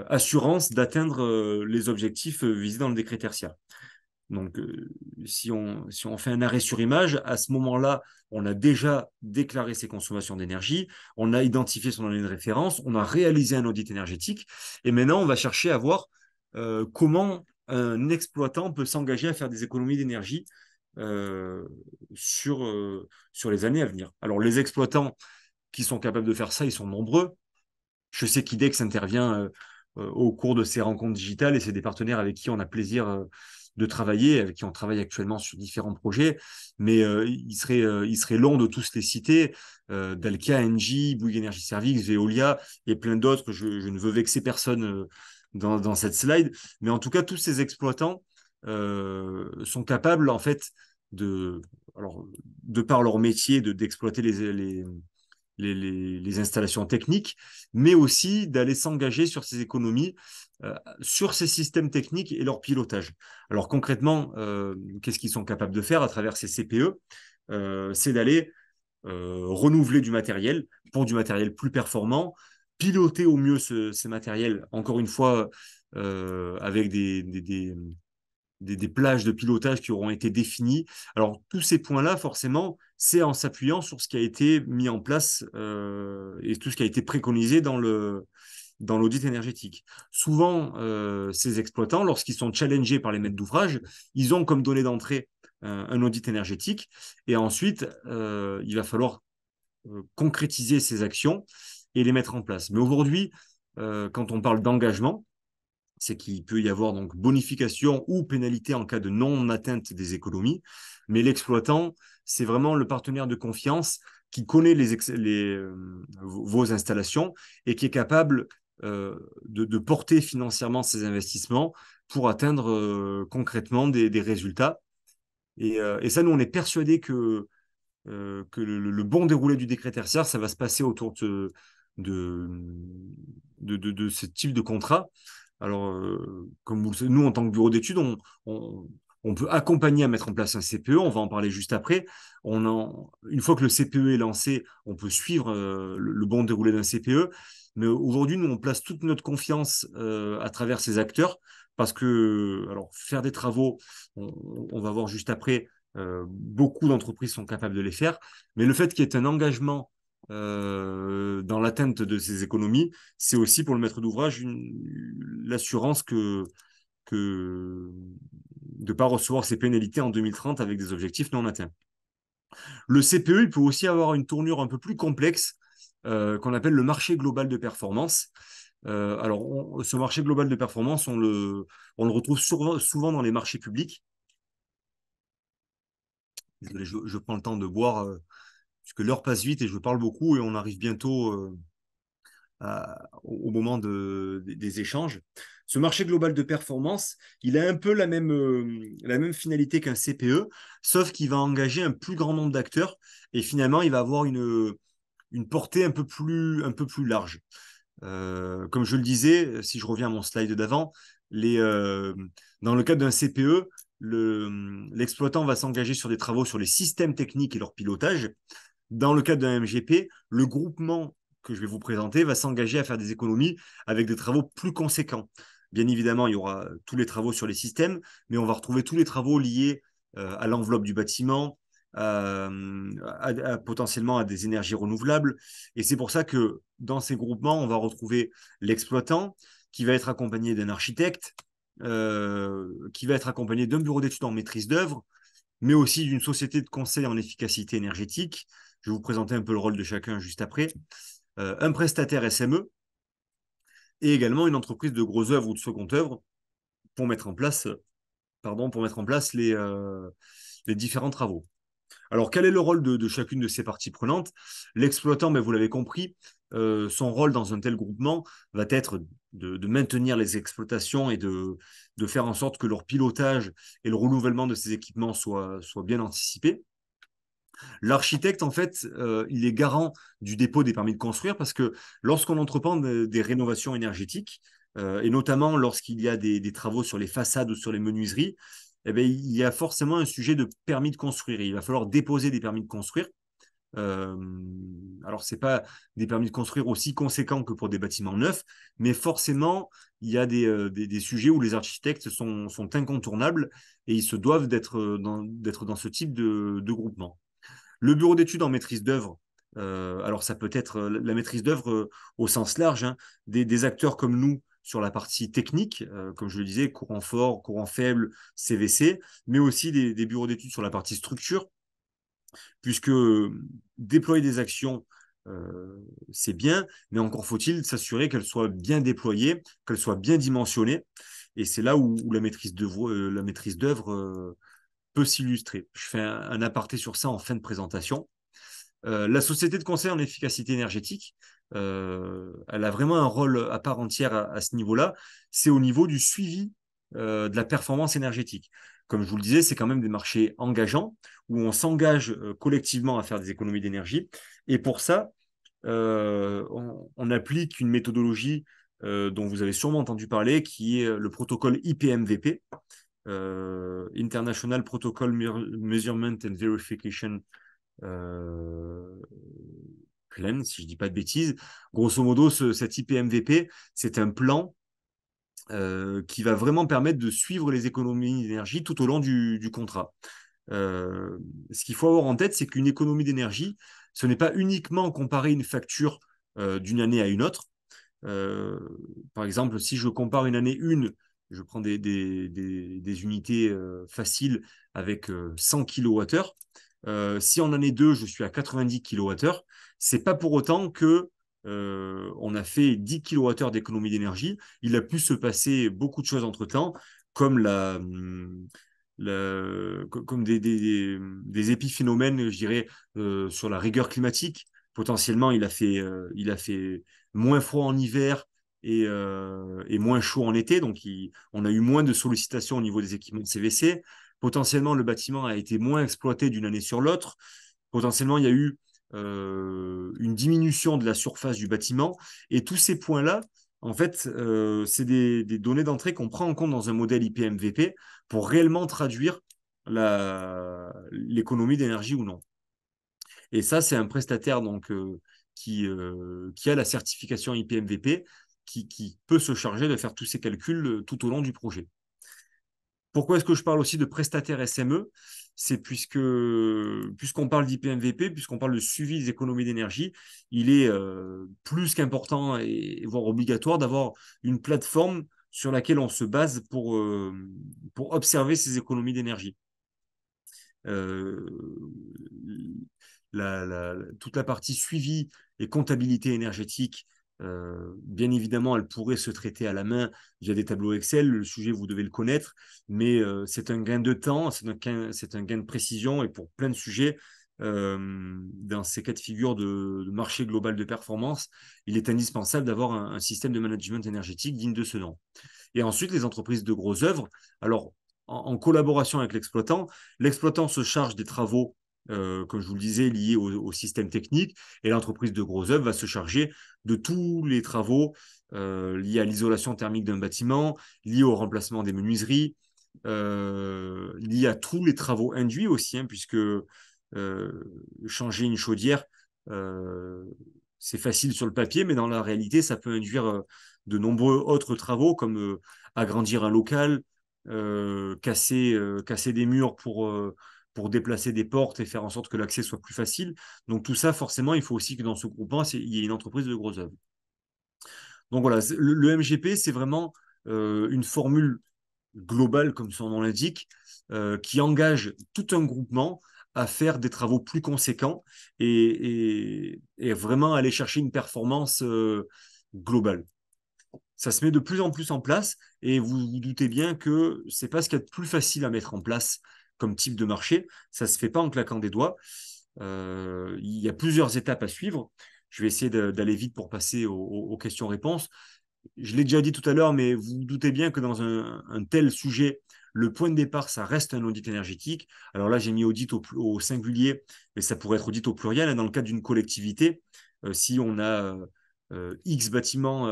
A: assurance d'atteindre les objectifs visés dans le décret tertiaire. Donc, euh, si, on, fait un arrêt sur image, à ce moment-là, on a déjà déclaré ses consommations d'énergie, on a identifié son année de référence, on a réalisé un audit énergétique, et maintenant, on va chercher à voir euh, comment un exploitant peut s'engager à faire des économies d'énergie euh, sur, les années à venir. Alors, les exploitants qui sont capables de faire ça, ils sont nombreux. Je sais qu'IDEX intervient au cours de ces rencontres digitales et c'est des partenaires avec qui on a plaisir de travailler, avec euh, qui on travaille actuellement sur différents projets, mais euh, il, serait, euh, long de tous les citer, euh, Dalkia, Engie, Bouygues Energy Service, Veolia et plein d'autres, je, ne veux vexer personne dans, cette slide, mais en tout cas, tous ces exploitants sont capables, en fait, de, alors, de par leur métier, d'exploiter de, les, installations techniques, mais aussi d'aller s'engager sur ces économies euh, sur ces systèmes techniques et leur pilotage. Alors concrètement, euh, qu'est-ce qu'ils sont capables de faire à travers ces CPE euh, C'est d'aller renouveler du matériel pour du matériel plus performant, piloter au mieux ces matériels, encore une fois, avec des, des, plages de pilotage qui auront été définies. Alors, tous ces points-là, forcément, c'est en s'appuyant sur ce qui a été mis en place et tout ce qui a été préconisé dans le, dans l'audit énergétique. Souvent, euh, ces exploitants, lorsqu'ils sont challengés par les maîtres d'ouvrage, ils ont comme donnée d'entrée euh, un audit énergétique. Et ensuite, euh, il va falloir concrétiser ces actions et les mettre en place. Mais aujourd'hui, quand on parle d'engagement, c'est qu'il peut y avoir donc bonification ou pénalité en cas de non atteinte des économies. Mais l'exploitant, c'est vraiment le partenaire de confiance qui connaît vos installations et qui est capable euh, de, porter financièrement ces investissements pour atteindre euh, concrètement des, résultats. Euh, et, ça, nous, on est persuadé que, que le, bon déroulé du décret tertiaire, ça va se passer autour de, de, de, ce type de contrat. Alors, comme nous, en tant que bureau d'études, on, on, peut accompagner à mettre en place un CPE, on va en parler juste après. On une fois que le CPE est lancé, on peut suivre le, bon déroulé d'un CPE, mais aujourd'hui, nous, on place toute notre confiance euh, à travers ces acteurs parce que, alors, faire des travaux, on, va voir juste après, euh, beaucoup d'entreprises sont capables de les faire, mais le fait qu'il y ait un engagement euh, dans l'atteinte de ces économies, c'est aussi pour le maître d'ouvrage l'assurance que, que de ne pas recevoir ces pénalités en 2030 avec des objectifs non atteints. Le CPE, il peut aussi avoir une tournure un peu plus complexe euh, qu'on appelle le marché global de performance. Euh, alors, ce marché global de performance, on le, retrouve souvent dans les marchés publics. je, prends le temps de boire, euh, puisque que l'heure passe vite et je parle beaucoup et on arrive bientôt au moment des échanges. Ce marché global de performance, il a un peu la même finalité qu'un CPE, sauf qu'il va engager un plus grand nombre d'acteurs et finalement, il va avoir une, une portée un peu plus, un peu plus large. Euh, comme je le disais, si je reviens à mon slide d'avant, euh, dans le cadre d'un CPE, l'exploitant va s'engager sur des travaux sur les systèmes techniques et leur pilotage. Dans le cadre d'un MGP, le groupement que je vais vous présenter va s'engager à faire des économies avec des travaux plus conséquents. Bien évidemment, il y aura tous les travaux sur les systèmes, mais on va retrouver tous les travaux liés euh, à l'enveloppe du bâtiment, euh, potentiellement à des énergies renouvelables. Et c'est pour ça que dans ces groupements, on va retrouver l'exploitant qui va être accompagné d'un architecte, euh, qui va être accompagné d'un bureau d'études en maîtrise d'œuvre, mais aussi d'une société de conseil en efficacité énergétique. Je vais vous présenter un peu le rôle de chacun juste après. Euh, un prestataire SME et également une entreprise de gros œuvres ou de seconde œuvre pour mettre en place, pardon, pour mettre en place les, les différents travaux. Alors, quel est le rôle de, chacune de ces parties prenantes L'exploitant, mais ben, vous l'avez compris, euh, son rôle dans un tel groupement va être de, maintenir les exploitations et de, faire en sorte que leur pilotage et le renouvellement de ces équipements soient, bien anticipés. L'architecte, en fait, euh, il est garant du dépôt des permis de construire parce que lorsqu'on entreprend des rénovations énergétiques, euh, et notamment lorsqu'il y a des, travaux sur les façades ou sur les menuiseries, eh ben, il y a forcément un sujet de permis de construire. Il va falloir déposer des permis de construire. Euh, alors, ce pas des permis de construire aussi conséquents que pour des bâtiments neufs, mais forcément, il y a des, euh, sujets où les architectes sont, incontournables et ils se doivent d'être euh, dans, dans, ce type de, groupement. Le bureau d'études en maîtrise d'œuvre, alors ça peut être la maîtrise d'œuvre au sens large, hein, des, acteurs comme nous sur la partie technique, euh, comme je le disais, courant fort, courant faible, CVC, mais aussi des, bureaux d'études sur la partie structure, puisque euh, déployer des actions, euh, c'est bien, mais encore faut-il s'assurer qu'elles soient bien déployées, qu'elles soient bien dimensionnées, et c'est là où, la maîtrise d'œuvre peut s'illustrer. Je fais un, aparté sur ça en fin de présentation. la société de conseil en efficacité énergétique, euh, elle a vraiment un rôle à part entière à, ce niveau-là. C'est au niveau du suivi euh, de la performance énergétique. Comme je vous le disais, c'est quand même des marchés engageants où on s'engage euh, collectivement à faire des économies d'énergie. Et pour ça, on, on, applique une méthodologie dont vous avez sûrement entendu parler, qui est le protocole IPMVP, International Protocol Measurement and Verification pleine, si je ne dis pas de bêtises. Grosso modo, cet IPMVP, c'est un plan euh, qui va vraiment permettre de suivre les économies d'énergie tout au long du, contrat. Euh, ce qu'il faut avoir en tête, c'est qu'une économie d'énergie, ce n'est pas uniquement comparer une facture euh, d'une année à une autre. par exemple, si je compare une année 1, je prends des, des, des unités faciles avec 100 kWh. si en année 2, je suis à 90 kWh, c'est pas pour autant que euh, on a fait 10 kWh d'économie d'énergie. Il a pu se passer beaucoup de choses entre temps, comme la, hmm, comme des, épiphénomènes, je dirais, euh, sur la rigueur climatique. Potentiellement, il a fait, euh, il a fait moins froid en hiver et, et moins chaud en été, donc on a eu moins de sollicitations au niveau des équipements de CVC. Potentiellement, le bâtiment a été moins exploité d'une année sur l'autre. Potentiellement, il y a eu euh, une diminution de la surface du bâtiment. Et tous ces points-là, en fait, euh, c'est des, données d'entrée qu'on prend en compte dans un modèle IPMVP pour réellement traduire l'économie d'énergie ou non. Et ça, c'est un prestataire donc, euh, qui, qui, a la certification IPMVP qui, qui, peut se charger de faire tous ces calculs tout au long du projet. Pourquoi est-ce que je parle aussi de prestataire SME c'est puisque puisqu'on parle d'IPMVP, puisqu'on parle de suivi des économies d'énergie, il est euh, plus qu'important et voire obligatoire d'avoir une plateforme sur laquelle on se base pour, euh, observer ces économies d'énergie. Euh, toute la partie suivi et comptabilité énergétique euh, bien évidemment, elle pourrait se traiter à la main via des tableaux Excel. Le sujet, vous devez le connaître, mais euh, c'est un gain de temps, c'est un, gain de précision et pour plein de sujets. Euh, dans ces cas de figure de, marché global de performance, il est indispensable d'avoir un, système de management énergétique digne de ce nom. Et ensuite, les entreprises de gros œuvres, alors en, en collaboration avec l'exploitant, l'exploitant se charge des travaux euh, comme je vous le disais, lié au, système technique. Et l'entreprise de gros œuvres va se charger de tous les travaux euh, liés à l'isolation thermique d'un bâtiment, liés au remplacement des menuiseries, euh, liés à tous les travaux induits aussi, hein, puisque changer une chaudière, c'est facile sur le papier, mais dans la réalité, ça peut induire de nombreux autres travaux, comme agrandir un local, casser, casser des murs pour pour déplacer des portes et faire en sorte que l'accès soit plus facile. Donc tout ça, forcément, il faut aussi que dans ce groupement, il y ait une entreprise de gros œuvres. Donc voilà, le, MGP, c'est vraiment euh, une formule globale, comme son nom l'indique, euh, qui engage tout un groupement à faire des travaux plus conséquents et, vraiment aller chercher une performance euh, globale. Ça se met de plus en plus en place et vous vous doutez bien que c'est pas ce qu'il y a de plus facile à mettre en place comme type de marché. Ça ne se fait pas en claquant des doigts. Euh, il y a plusieurs étapes à suivre. Je vais essayer d'aller vite pour passer aux, questions-réponses. Je l'ai déjà dit tout à l'heure, mais vous, vous doutez bien que dans un, tel sujet, le point de départ, ça reste un audit énergétique. Alors là, j'ai mis audit au, singulier, mais ça pourrait être audit au pluriel. Hein, dans le cas d'une collectivité, euh, si on a euh, X bâtiments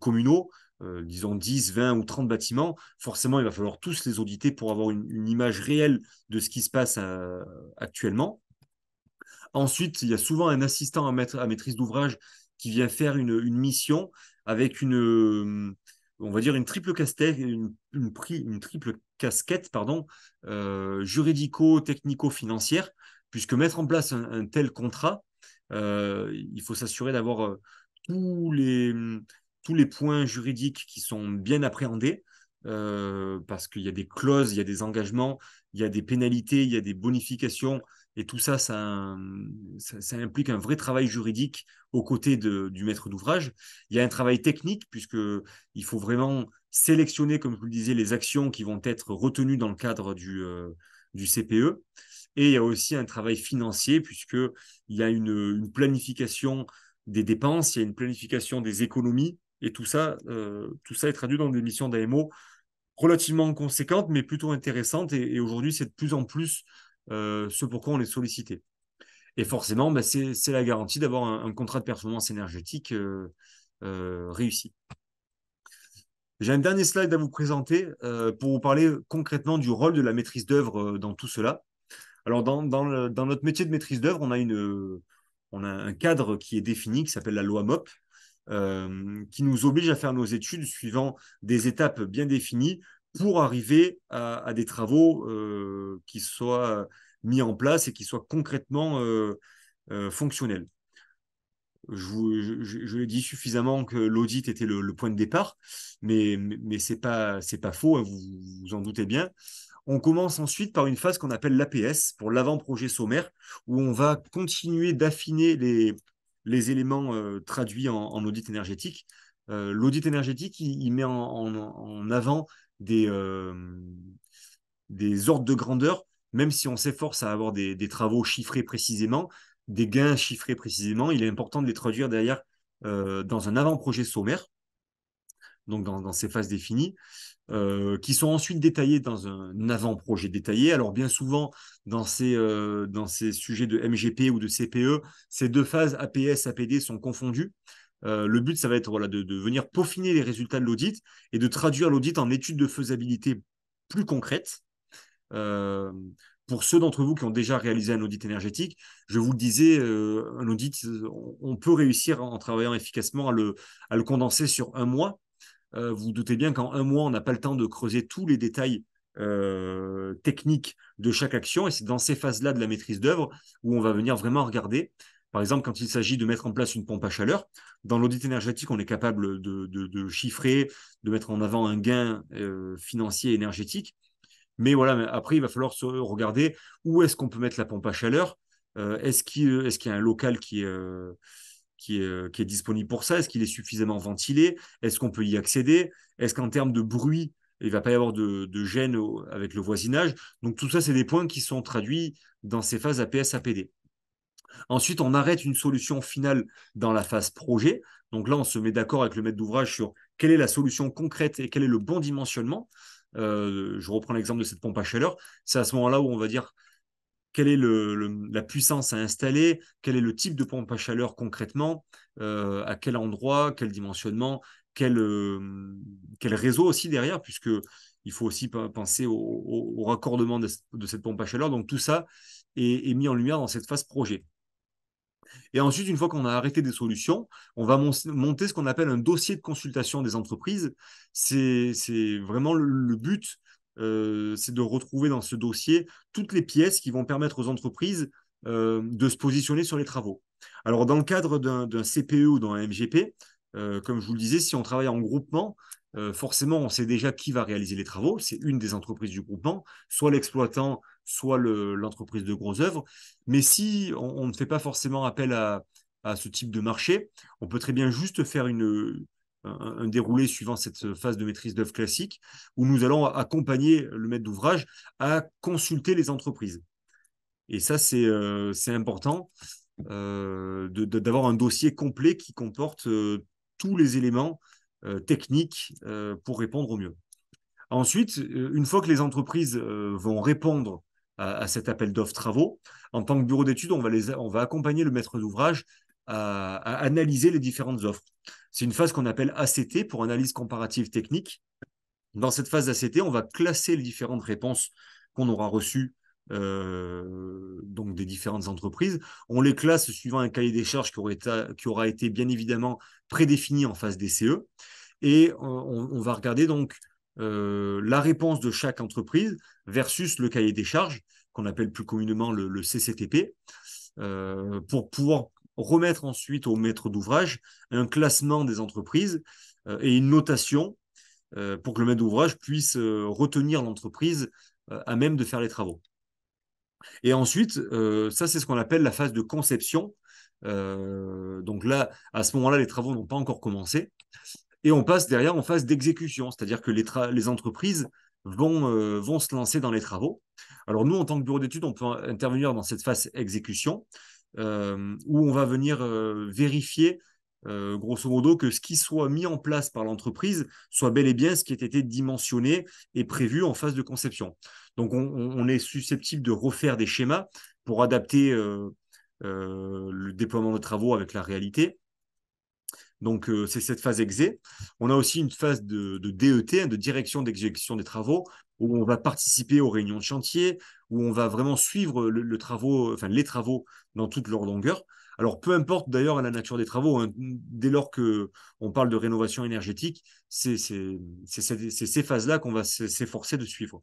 A: communaux, euh, disons 10, 20 ou 30 bâtiments, forcément, il va falloir tous les auditer pour avoir une, image réelle de ce qui se passe euh, actuellement. Ensuite, il y a souvent un assistant à, maître, à maîtrise d'ouvrage qui vient faire une, mission avec une, euh, on va dire, une triple casquette, une, triple casquette pardon, juridico-technico-financière, puisque mettre en place un tel contrat, il faut s'assurer d'avoir tous les, tous les points juridiques qui sont bien appréhendés, euh, parce qu'il y a des clauses, il y a des engagements, il y a des pénalités, il y a des bonifications, et tout ça, ça, ça, implique un vrai travail juridique aux côtés du maître d'ouvrage. Il y a un travail technique, puisqu'il faut vraiment sélectionner, comme je vous le disais, les actions qui vont être retenues dans le cadre du, euh, du CPE. Et il y a aussi un travail financier, puisqu'il y a une, planification des dépenses, il y a une planification des économies, et tout ça, euh, tout ça est traduit dans des missions d'AMO relativement conséquentes, mais plutôt intéressantes. Et, aujourd'hui, c'est de plus en plus euh, ce pourquoi on les sollicité. Et forcément, bah, c'est la garantie d'avoir un, contrat de performance énergétique euh, euh, réussi. J'ai un dernier slide à vous présenter pour vous parler concrètement du rôle de la maîtrise d'œuvre dans tout cela. Alors, dans, dans notre métier de maîtrise d'œuvre, on a on a un cadre qui est défini, qui s'appelle la loi MOP, euh, qui nous oblige à faire nos études suivant des étapes bien définies pour arriver à, des travaux euh, qui soient mis en place et qui soient concrètement euh, fonctionnels. Je, je, je dit suffisamment que l'audit était le, point de départ, mais, mais ce n'est pas, pas, faux, hein, vous vous en doutez bien. On commence ensuite par une phase qu'on appelle l'APS, pour l'avant-projet sommaire, où on va continuer d'affiner les, les éléments euh, traduits en, audit énergétique. Euh, l'audit énergétique, il, met en, avant euh, des, ordres de grandeur, même si on s'efforce à avoir des, travaux chiffrés précisément, des gains chiffrés précisément, il est important de les traduire derrière dans un avant-projet sommaire, donc dans, ces phases définies. Euh, qui sont ensuite détaillés dans un avant-projet détaillé. Alors bien souvent, dans ces, euh, dans ces sujets de MGP ou de CPE, ces deux phases APS, APD sont confondues. Euh, le but, ça va être de, venir peaufiner les résultats de l'audit et de traduire l'audit en études de faisabilité plus concrètes. pour ceux d'entre vous qui ont déjà réalisé un audit énergétique, je vous le disais, un audit, on, peut réussir en travaillant efficacement à le condenser sur un mois euh, vous, vous doutez bien qu'en un mois, on n'a pas le temps de creuser tous les détails euh, techniques de chaque action. Et c'est dans ces phases-là de la maîtrise d'œuvre où on va venir vraiment regarder. Par exemple, quand il s'agit de mettre en place une pompe à chaleur, dans l'audit énergétique, on est capable de, chiffrer, de mettre en avant un gain euh, financier énergétique. Mais voilà, après, il va falloir regarder où est-ce qu'on peut mettre la pompe à chaleur. est-ce qu'il y a un local qui est euh, qui est, disponible pour ça Est-ce qu'il est suffisamment ventilé Est-ce qu'on peut y accéder Est-ce qu'en termes de bruit, il ne va pas y avoir de, gêne avec le voisinage Donc tout ça, c'est des points qui sont traduits dans ces phases APS-APD. Ensuite, on arrête une solution finale dans la phase projet. Donc là, on se met d'accord avec le maître d'ouvrage sur quelle est la solution concrète et quel est le bon dimensionnement. Euh, je reprends l'exemple de cette pompe à chaleur. C'est à ce moment-là où on va dire quelle est la puissance à installer, quel est le type de pompe à chaleur concrètement, euh, à quel endroit, quel dimensionnement, euh, quel, réseau aussi derrière, puisque il faut aussi penser au, raccordement de, cette pompe à chaleur. Donc tout ça est, mis en lumière dans cette phase projet. Et ensuite, une fois qu'on a arrêté des solutions, on va monter ce qu'on appelle un dossier de consultation des entreprises. C'est vraiment le but euh, c'est de retrouver dans ce dossier toutes les pièces qui vont permettre aux entreprises euh, de se positionner sur les travaux. Alors, dans le cadre d'un CPE ou d'un MGP, euh, comme je vous le disais, si on travaille en groupement, forcément, on sait déjà qui va réaliser les travaux. C'est une des entreprises du groupement, soit l'exploitant, soit l'entreprise de gros œuvres. Mais si on, ne fait pas forcément appel à ce type de marché. On peut très bien juste faire une, un, déroulé suivant cette phase de maîtrise d'œuvre classique, où nous allons accompagner le maître d'ouvrage à consulter les entreprises. Et ça, c'est euh, important euh, d'avoir un dossier complet qui comporte euh, tous les éléments techniques pour répondre au mieux. Ensuite, une fois que les entreprises vont répondre à, cet appel d'offres travaux, en tant que bureau d'études, on, va on va accompagner le maître d'ouvrage à, analyser les différentes offres. C'est une phase qu'on appelle ACT pour analyse comparative technique. Dans cette phase ACT, on va classer les différentes réponses qu'on aura reçues euh, donc des différentes entreprises. On les classe suivant un cahier des charges qui, aura été, bien évidemment prédéfini en phase DCE. Et on, va regarder donc euh, la réponse de chaque entreprise versus le cahier des charges, qu'on appelle plus communément le, CCTP, euh, pour pouvoir remettre ensuite au maître d'ouvrage un classement des entreprises euh, et une notation euh, pour que le maître d'ouvrage puisse euh, retenir l'entreprise à même de faire les travaux. Et ensuite, ça c'est ce qu'on appelle la phase de conception. donc là, à ce moment-là, les travaux n'ont pas encore commencé. Et on passe derrière en phase d'exécution, c'est-à-dire que les, entreprises Vont, vont, se lancer dans les travaux. Alors nous, en tant que bureau d'études, on peut intervenir dans cette phase exécution. Euh, où on va venir euh, vérifier euh, grosso modo, que ce qui soit mis en place par l'entreprise soit bel et bien ce qui a été dimensionné et prévu en phase de conception. Donc, on, est susceptible de refaire des schémas pour adapter le déploiement de travaux avec la réalité. Donc, c'est cette phase exé. On a aussi une phase de, de DET, hein, de direction d'exécution des travaux, où on va participer aux réunions de chantier, où on va vraiment suivre les travaux dans toute leur longueur. Alors, peu importe d'ailleurs la nature des travaux, hein, dès lors qu'on parle de rénovation énergétique, c'est ces phases-là qu'on va s'efforcer de suivre.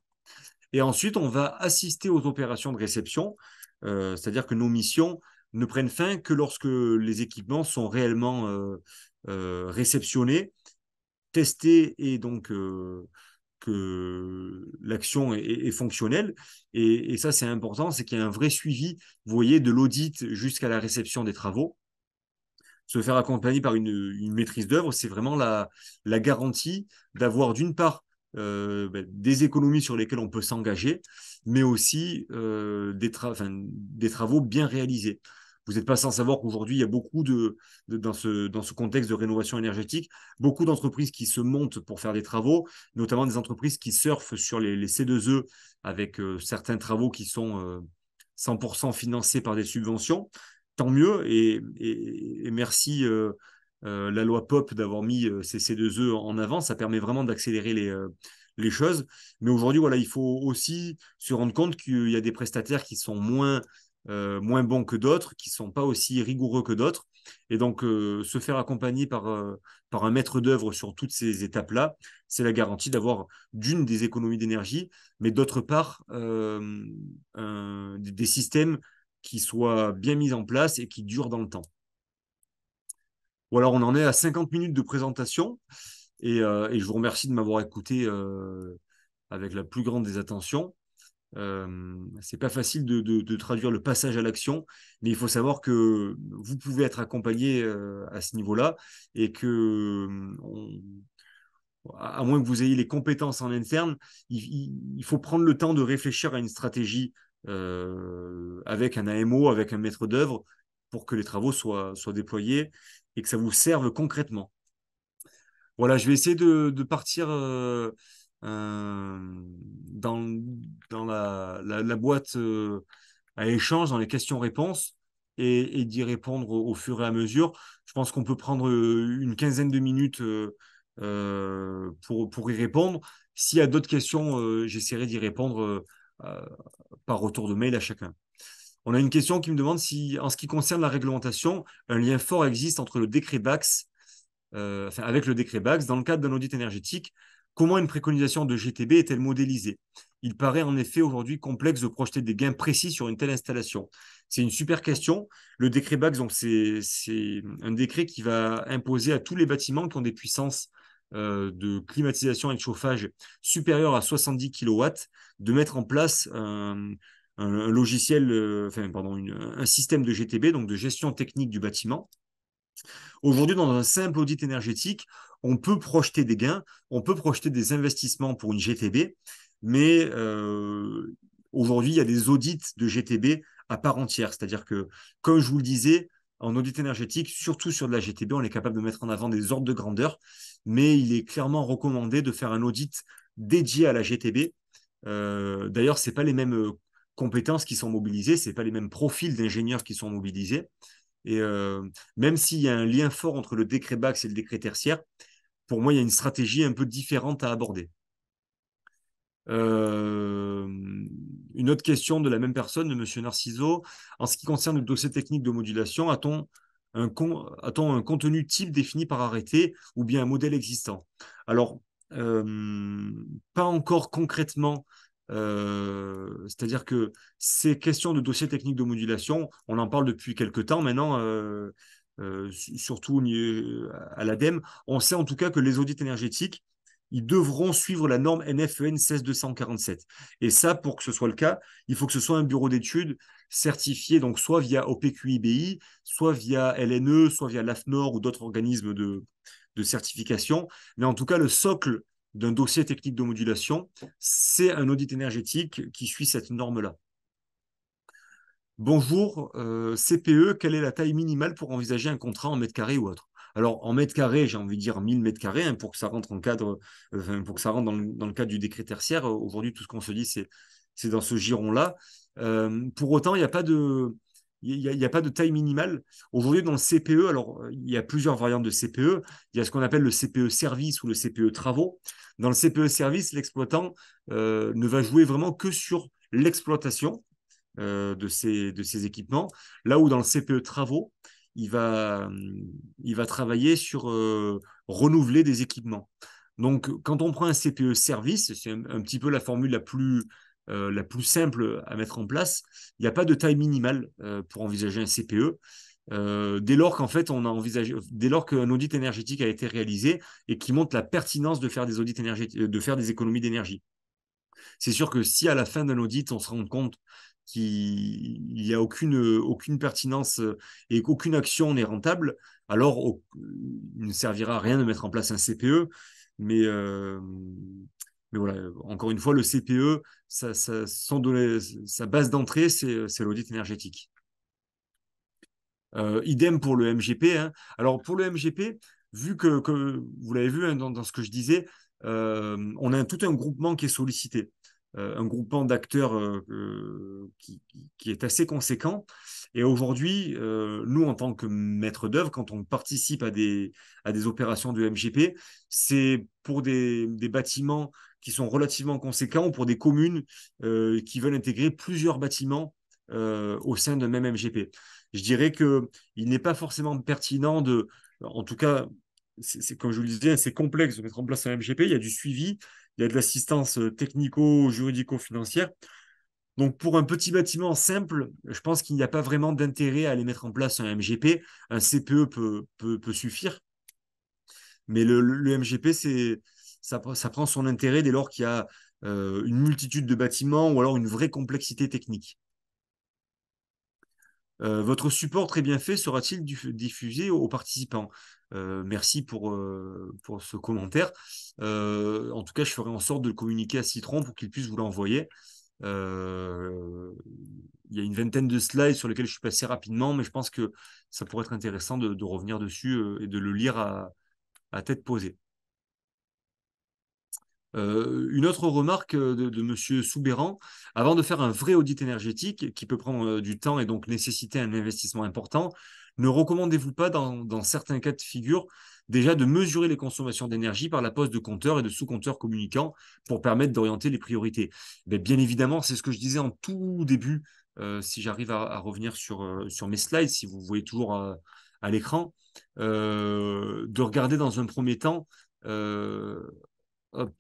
A: Et ensuite, on va assister aux opérations de réception, euh, c'est-à-dire que nos missions ne prennent fin que lorsque les équipements sont réellement euh, euh, réceptionnés, testés et donc que l'action est, fonctionnelle. Et, ça, c'est important, c'est qu'il y a un vrai suivi, vous voyez, de l'audit jusqu'à la réception des travaux. Se faire accompagner par une, maîtrise d'œuvre, c'est vraiment la, garantie d'avoir d'une part euh, ben, des économies sur lesquelles on peut s'engager, mais aussi euh, des, travaux bien réalisés. Vous n'êtes pas sans savoir qu'aujourd'hui, il y a beaucoup de, dans, ce, dans ce contexte de rénovation énergétique, beaucoup d'entreprises qui se montent pour faire des travaux, notamment des entreprises qui surfent sur les, C2E avec euh, certains travaux qui sont 100% euh, financés par des subventions. Tant mieux et, merci euh, la loi POP d'avoir mis ces C2E en avant. Ça permet vraiment d'accélérer les les choses. Mais aujourd'hui, voilà, il faut aussi se rendre compte qu'il y a des prestataires qui sont moins euh, moins bons que d'autres, qui ne sont pas aussi rigoureux que d'autres. Et donc, euh, se faire accompagner par, euh, par un maître d'œuvre sur toutes ces étapes-là, c'est la garantie d'avoir d'une des économies d'énergie, mais d'autre part, des systèmes qui soient bien mis en place et qui durent dans le temps. Ou alors, on en est à 50 minutes de présentation, et, et je vous remercie de m'avoir écouté avec la plus grande des attentions. Euh, c'est pas facile de, traduire le passage à l'action, mais il faut savoir que vous pouvez être accompagné euh, à ce niveau-là et que, hum, à moins que vous ayez les compétences en interne, il, faut prendre le temps de réfléchir à une stratégie euh, avec un AMO, avec un maître d'œuvre pour que les travaux soient, soient déployés et que ça vous serve concrètement. Voilà, je vais essayer de, de partir. Euh, dans, dans la, la, boîte euh, à échange, dans les questions-réponses, et, d'y répondre au, fur et à mesure. Je pense qu'on peut prendre euh, une quinzaine de minutes pour, pour y répondre. S'il y a d'autres questions, j'essaierai d'y répondre par retour de mail à chacun. On a une question qui me demande si, en ce qui concerne la réglementation, un lien fort existe entre le décret BAX, enfin, avec le décret BAX, dans le cadre d'un audit énergétique. Comment une préconisation de GTB est-elle modélisée Il paraît en effet aujourd'hui complexe de projeter des gains précis sur une telle installation. C'est une super question. Le décret BAX, c'est, un décret qui va imposer à tous les bâtiments qui ont des puissances euh, de climatisation et de chauffage supérieures à 70 kW de mettre en place un, logiciel, euh, enfin, pardon, un système de GTB, donc de gestion technique du bâtiment. Aujourd'hui, dans un simple audit énergétique, on peut projeter des gains, on peut projeter des investissements pour une GTB, mais euh, aujourd'hui, il y a des audits de GTB à part entière. C'est-à-dire que, comme je vous le disais, en audit énergétique, surtout sur de la GTB, on est capable de mettre en avant des ordres de grandeur, mais il est clairement recommandé de faire un audit dédié à la GTB. Euh, d'ailleurs, ce n'est pas les mêmes euh, compétences qui sont mobilisées, ce n'est pas les mêmes profils d'ingénieurs qui sont mobilisés. Et même s'il y a un lien fort entre le décret BAX et le décret tertiaire, pour moi, il y a une stratégie un peu différente à aborder. Euh, une autre question de la même personne, de M. Narciso. En ce qui concerne le dossier technique de modulation, a-t-on un, un contenu type défini par arrêté ou bien un modèle existant Alors, euh, pas encore concrètement. Euh, c'est-à-dire que ces questions de dossier technique de modulation, on en parle depuis quelques temps maintenant. Euh, surtout à l'ADEME. On sait en tout cas que les audits énergétiques, ils devront suivre la norme NFEN e 16247. Et ça, pour que ce soit le cas, il faut que ce soit un bureau d'études certifié, donc soit via OPQIBI, soit via LNE, soit via l'AFNOR ou d'autres organismes de, certification. Mais en tout cas, le socle d'un dossier technique de modulation, c'est un audit énergétique qui suit cette norme-là. Bonjour, euh, CPE, quelle est la taille minimale pour envisager un contrat en mètre carré ou autre alors, en mètre carré, j'ai envie de dire 1000 mètres carrés hein, pour que ça rentre en cadre, euh, pour que ça rentre dans le, cadre du décret tertiaire. Euh, aujourd'hui, tout ce qu'on se dit, c'est dans ce giron-là. pour autant, il n'y a pas de. taille minimale. Aujourd'hui, dans le CPE, alors il y a plusieurs variantes de CPE. Il y a ce qu'on appelle le CPE service ou le CPE travaux. Dans le CPE service, l'exploitant ne va jouer vraiment que sur l'exploitation, euh, de, ces, de équipements. Là où dans le CPE travaux, il va, hum, il va travailler sur euh, renouveler des équipements. Donc, quand on prend un CPE service, c'est un, petit peu la formule la plus, euh, la plus simple à mettre en place. Il n'y a pas de taille minimale pour envisager un CPE. dès lors qu'en fait on a envisagé, dès lors qu'un audit énergétique a été réalisé et qui montre la pertinence de faire des audits énergétiques, de faire des économies d'énergie. C'est sûr que si à la fin d'un audit on se rend compte qu'il n'y a aucune, aucune pertinence euh, et qu'aucune action n'est rentable, alors il ne servira à rien de mettre en place un CPE. Mais, euh, mais voilà, encore une fois, le CPE, sa base d'entrée, c'est l'audit énergétique. Euh, idem pour le MGP. Hein. Alors pour le MGP, vu que, vous l'avez vu hein, dans, ce que je disais, on a tout un groupement qui est sollicité. Euh, un groupement d'acteurs euh, qui, est assez conséquent. Et aujourd'hui, euh, nous, en tant que maître d'œuvre, quand on participe à des, à des opérations de MGP, c'est pour des, des bâtiments qui sont relativement conséquents ou pour des communes qui veulent intégrer plusieurs bâtiments au sein d'un même MGP. Je dirais qu'il n'est pas forcément pertinent de, en tout cas, c'est comme je vous le disais, c'est complexe de mettre en place un MGP. Il y a du suivi, il y a de l'assistance euh, technico-juridico-financière. Donc, pour un petit bâtiment simple, je pense qu'il n'y a pas vraiment d'intérêt à aller mettre en place un MGP. Un CPE e peut, suffire. Mais le, MGP, ça, prend son intérêt dès lors qu'il y a euh, une multitude de bâtiments ou alors une vraie complexité technique. Euh, votre support très bien fait sera-t-il diffusé aux, participants euh, Merci pour, euh, pour ce commentaire. en tout cas, je ferai en sorte de le communiquer à Citron pour qu'il puisse vous l'envoyer. Il y a une vingtaine de slides sur lesquelles je suis passé rapidement, mais je pense que ça pourrait être intéressant de, revenir dessus et de le lire à tête posée. Euh, une autre remarque euh, de, de M. Soubéran, avant de faire un vrai audit énergétique qui peut prendre euh, du temps et donc nécessiter un investissement important, ne recommandez-vous pas dans, certains cas de figure déjà de mesurer les consommations d'énergie par la pose de compteurs et de sous-compteurs communicants pour permettre d'orienter les priorités ben, Bien évidemment, c'est ce que je disais en tout début, si j'arrive à, revenir sur, sur mes slides, si vous voyez toujours à, à l'écran, de regarder dans un premier temps. Hop,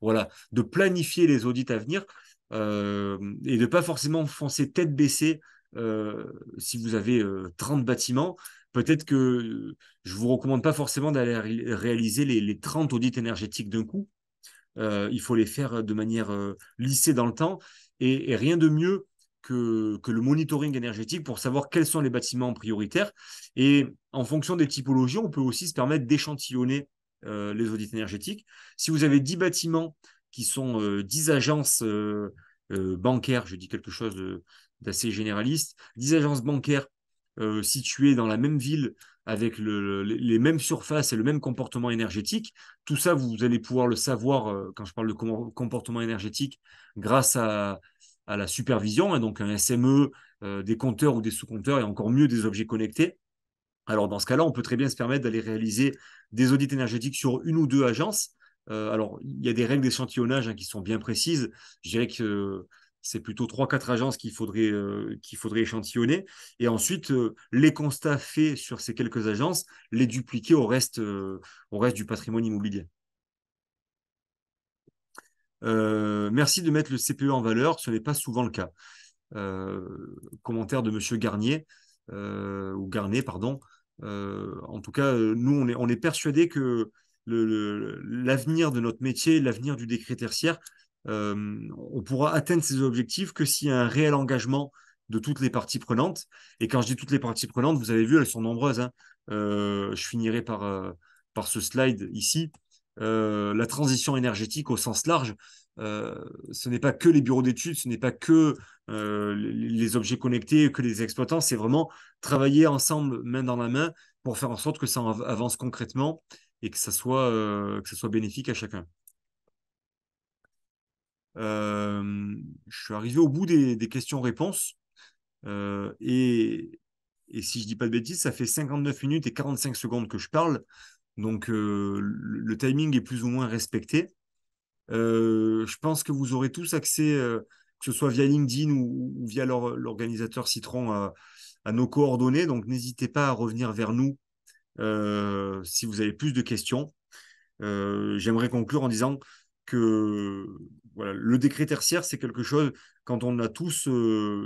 A: voilà, de planifier les audits à venir euh, et de pas forcément foncer tête baissée euh, si vous avez 30 euh, bâtiments. Peut-être que je vous recommande pas forcément d'aller réaliser les, 30 audits énergétiques d'un coup. il faut les faire de manière lissée dans le temps et, rien de mieux que, le monitoring énergétique pour savoir quels sont les bâtiments prioritaires. Et en fonction des typologies, on peut aussi se permettre d'échantillonner euh, les audits énergétiques. Si vous avez 10 bâtiments qui sont 10 euh, agences euh, bancaires, je dis quelque chose d'assez généraliste, 10 agences bancaires situées dans la même ville avec les mêmes surfaces et le même comportement énergétique, tout ça, vous allez pouvoir le savoir quand je parle de comportement énergétique grâce à, à la supervision, hein, donc un SME, des compteurs ou des sous-compteurs, et encore mieux des objets connectés. Alors dans ce cas-là, on peut très bien se permettre d'aller réaliser des audits énergétiques sur une ou deux agences. Euh, alors il y a des règles d'échantillonnage hein, qui sont bien précises. Je dirais que c'est plutôt trois quatre agences qu'il faudrait, euh, qu'il faudrait échantillonner. Et ensuite, euh, les constats faits sur ces quelques agences, les dupliquer au reste, au reste du patrimoine immobilier. merci de mettre le CPE en valeur, ce n'est pas souvent le cas. commentaire de M. Garnier, euh, ou Garnet, pardon. Euh, en tout cas, euh, nous, on est, on est persuadé que l'avenir de notre métier, l'avenir du décret tertiaire, on pourra atteindre ces objectifs que s'il y a un réel engagement de toutes les parties prenantes. Et quand je dis toutes les parties prenantes, vous avez vu, elles sont nombreuses. Hein. je finirai par, par ce slide ici. la transition énergétique au sens large, euh, ce n'est pas que les bureaux d'études, ce n'est pas que euh, les objets connectés, que les exploitants, c'est vraiment travailler ensemble, main dans la main, pour faire en sorte que ça avance concrètement et que ça soit, euh, que ça soit bénéfique à chacun. je suis arrivé au bout des, questions-réponses. et, et, si je dis pas de bêtises, ça fait 59 minutes et 45 secondes que je parle. Donc le, timing est plus ou moins respecté. Euh, je pense que vous aurez tous accès, euh, que ce soit via LinkedIn ou, via l'organisateur Citron, à, nos coordonnées. Donc n'hésitez pas à revenir vers nous euh, si vous avez plus de questions. J'aimerais conclure en disant que voilà, le décret tertiaire, c'est quelque chose, quand on a tous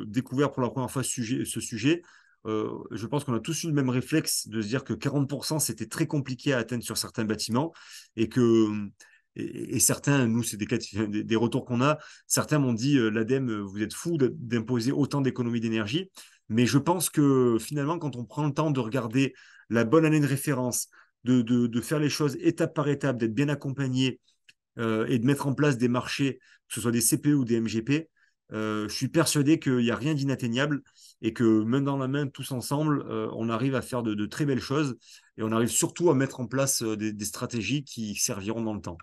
A: découvert pour la première fois ce sujet, ce sujet je pense qu'on a tous eu le même réflexe de se dire que 40%, c'était très compliqué à atteindre sur certains bâtiments et que et, certains, nous, c'est des, retours qu'on a, certains m'ont dit, euh, l'ADEME, euh, vous êtes fou d'imposer autant d'économies d'énergie. Mais je pense que finalement, quand on prend le temps de regarder la bonne année de référence, de, faire les choses étape par étape, d'être bien accompagné euh, et de mettre en place des marchés, que ce soit des CPE ou des MGP, je suis persuadé qu'il n'y a rien d'inatteignable et que main dans la main, tous ensemble, on arrive à faire de, très belles choses et on arrive surtout à mettre en place des stratégies qui serviront dans le temps.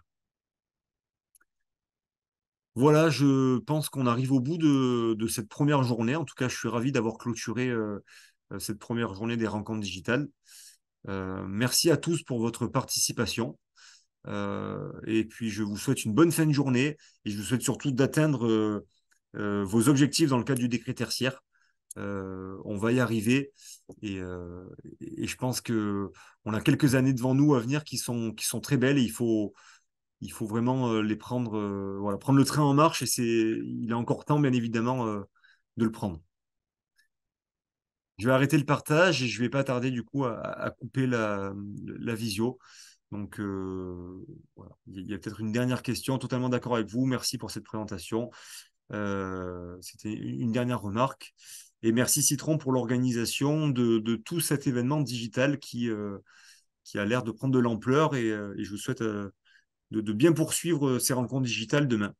A: Voilà, je pense qu'on arrive au bout de, cette première journée. En tout cas, je suis ravi d'avoir clôturé euh, euh, cette première journée des rencontres digitales. Euh, merci à tous pour votre participation. et puis, je vous souhaite une bonne fin de journée et je vous souhaite surtout d'atteindre vos objectifs dans le cadre du décret tertiaire. on va y arriver et, je pense qu'on a quelques années devant nous à venir qui sont, qui sont très belles il faut, il faut vraiment euh, les prendre, euh, voilà, prendre le train en marche et c'est, il est encore temps, bien évidemment, euh, de le prendre. Je vais arrêter le partage et je ne vais pas tarder du coup à, couper la, visio. Donc il y a peut-être une dernière question, totalement d'accord avec vous. Merci pour cette présentation. C'était une dernière remarque. Et merci Citron pour l'organisation de, tout cet événement digital qui, qui a l'air de prendre de l'ampleur et, je vous souhaite de, bien poursuivre euh, ces rencontres digitales demain.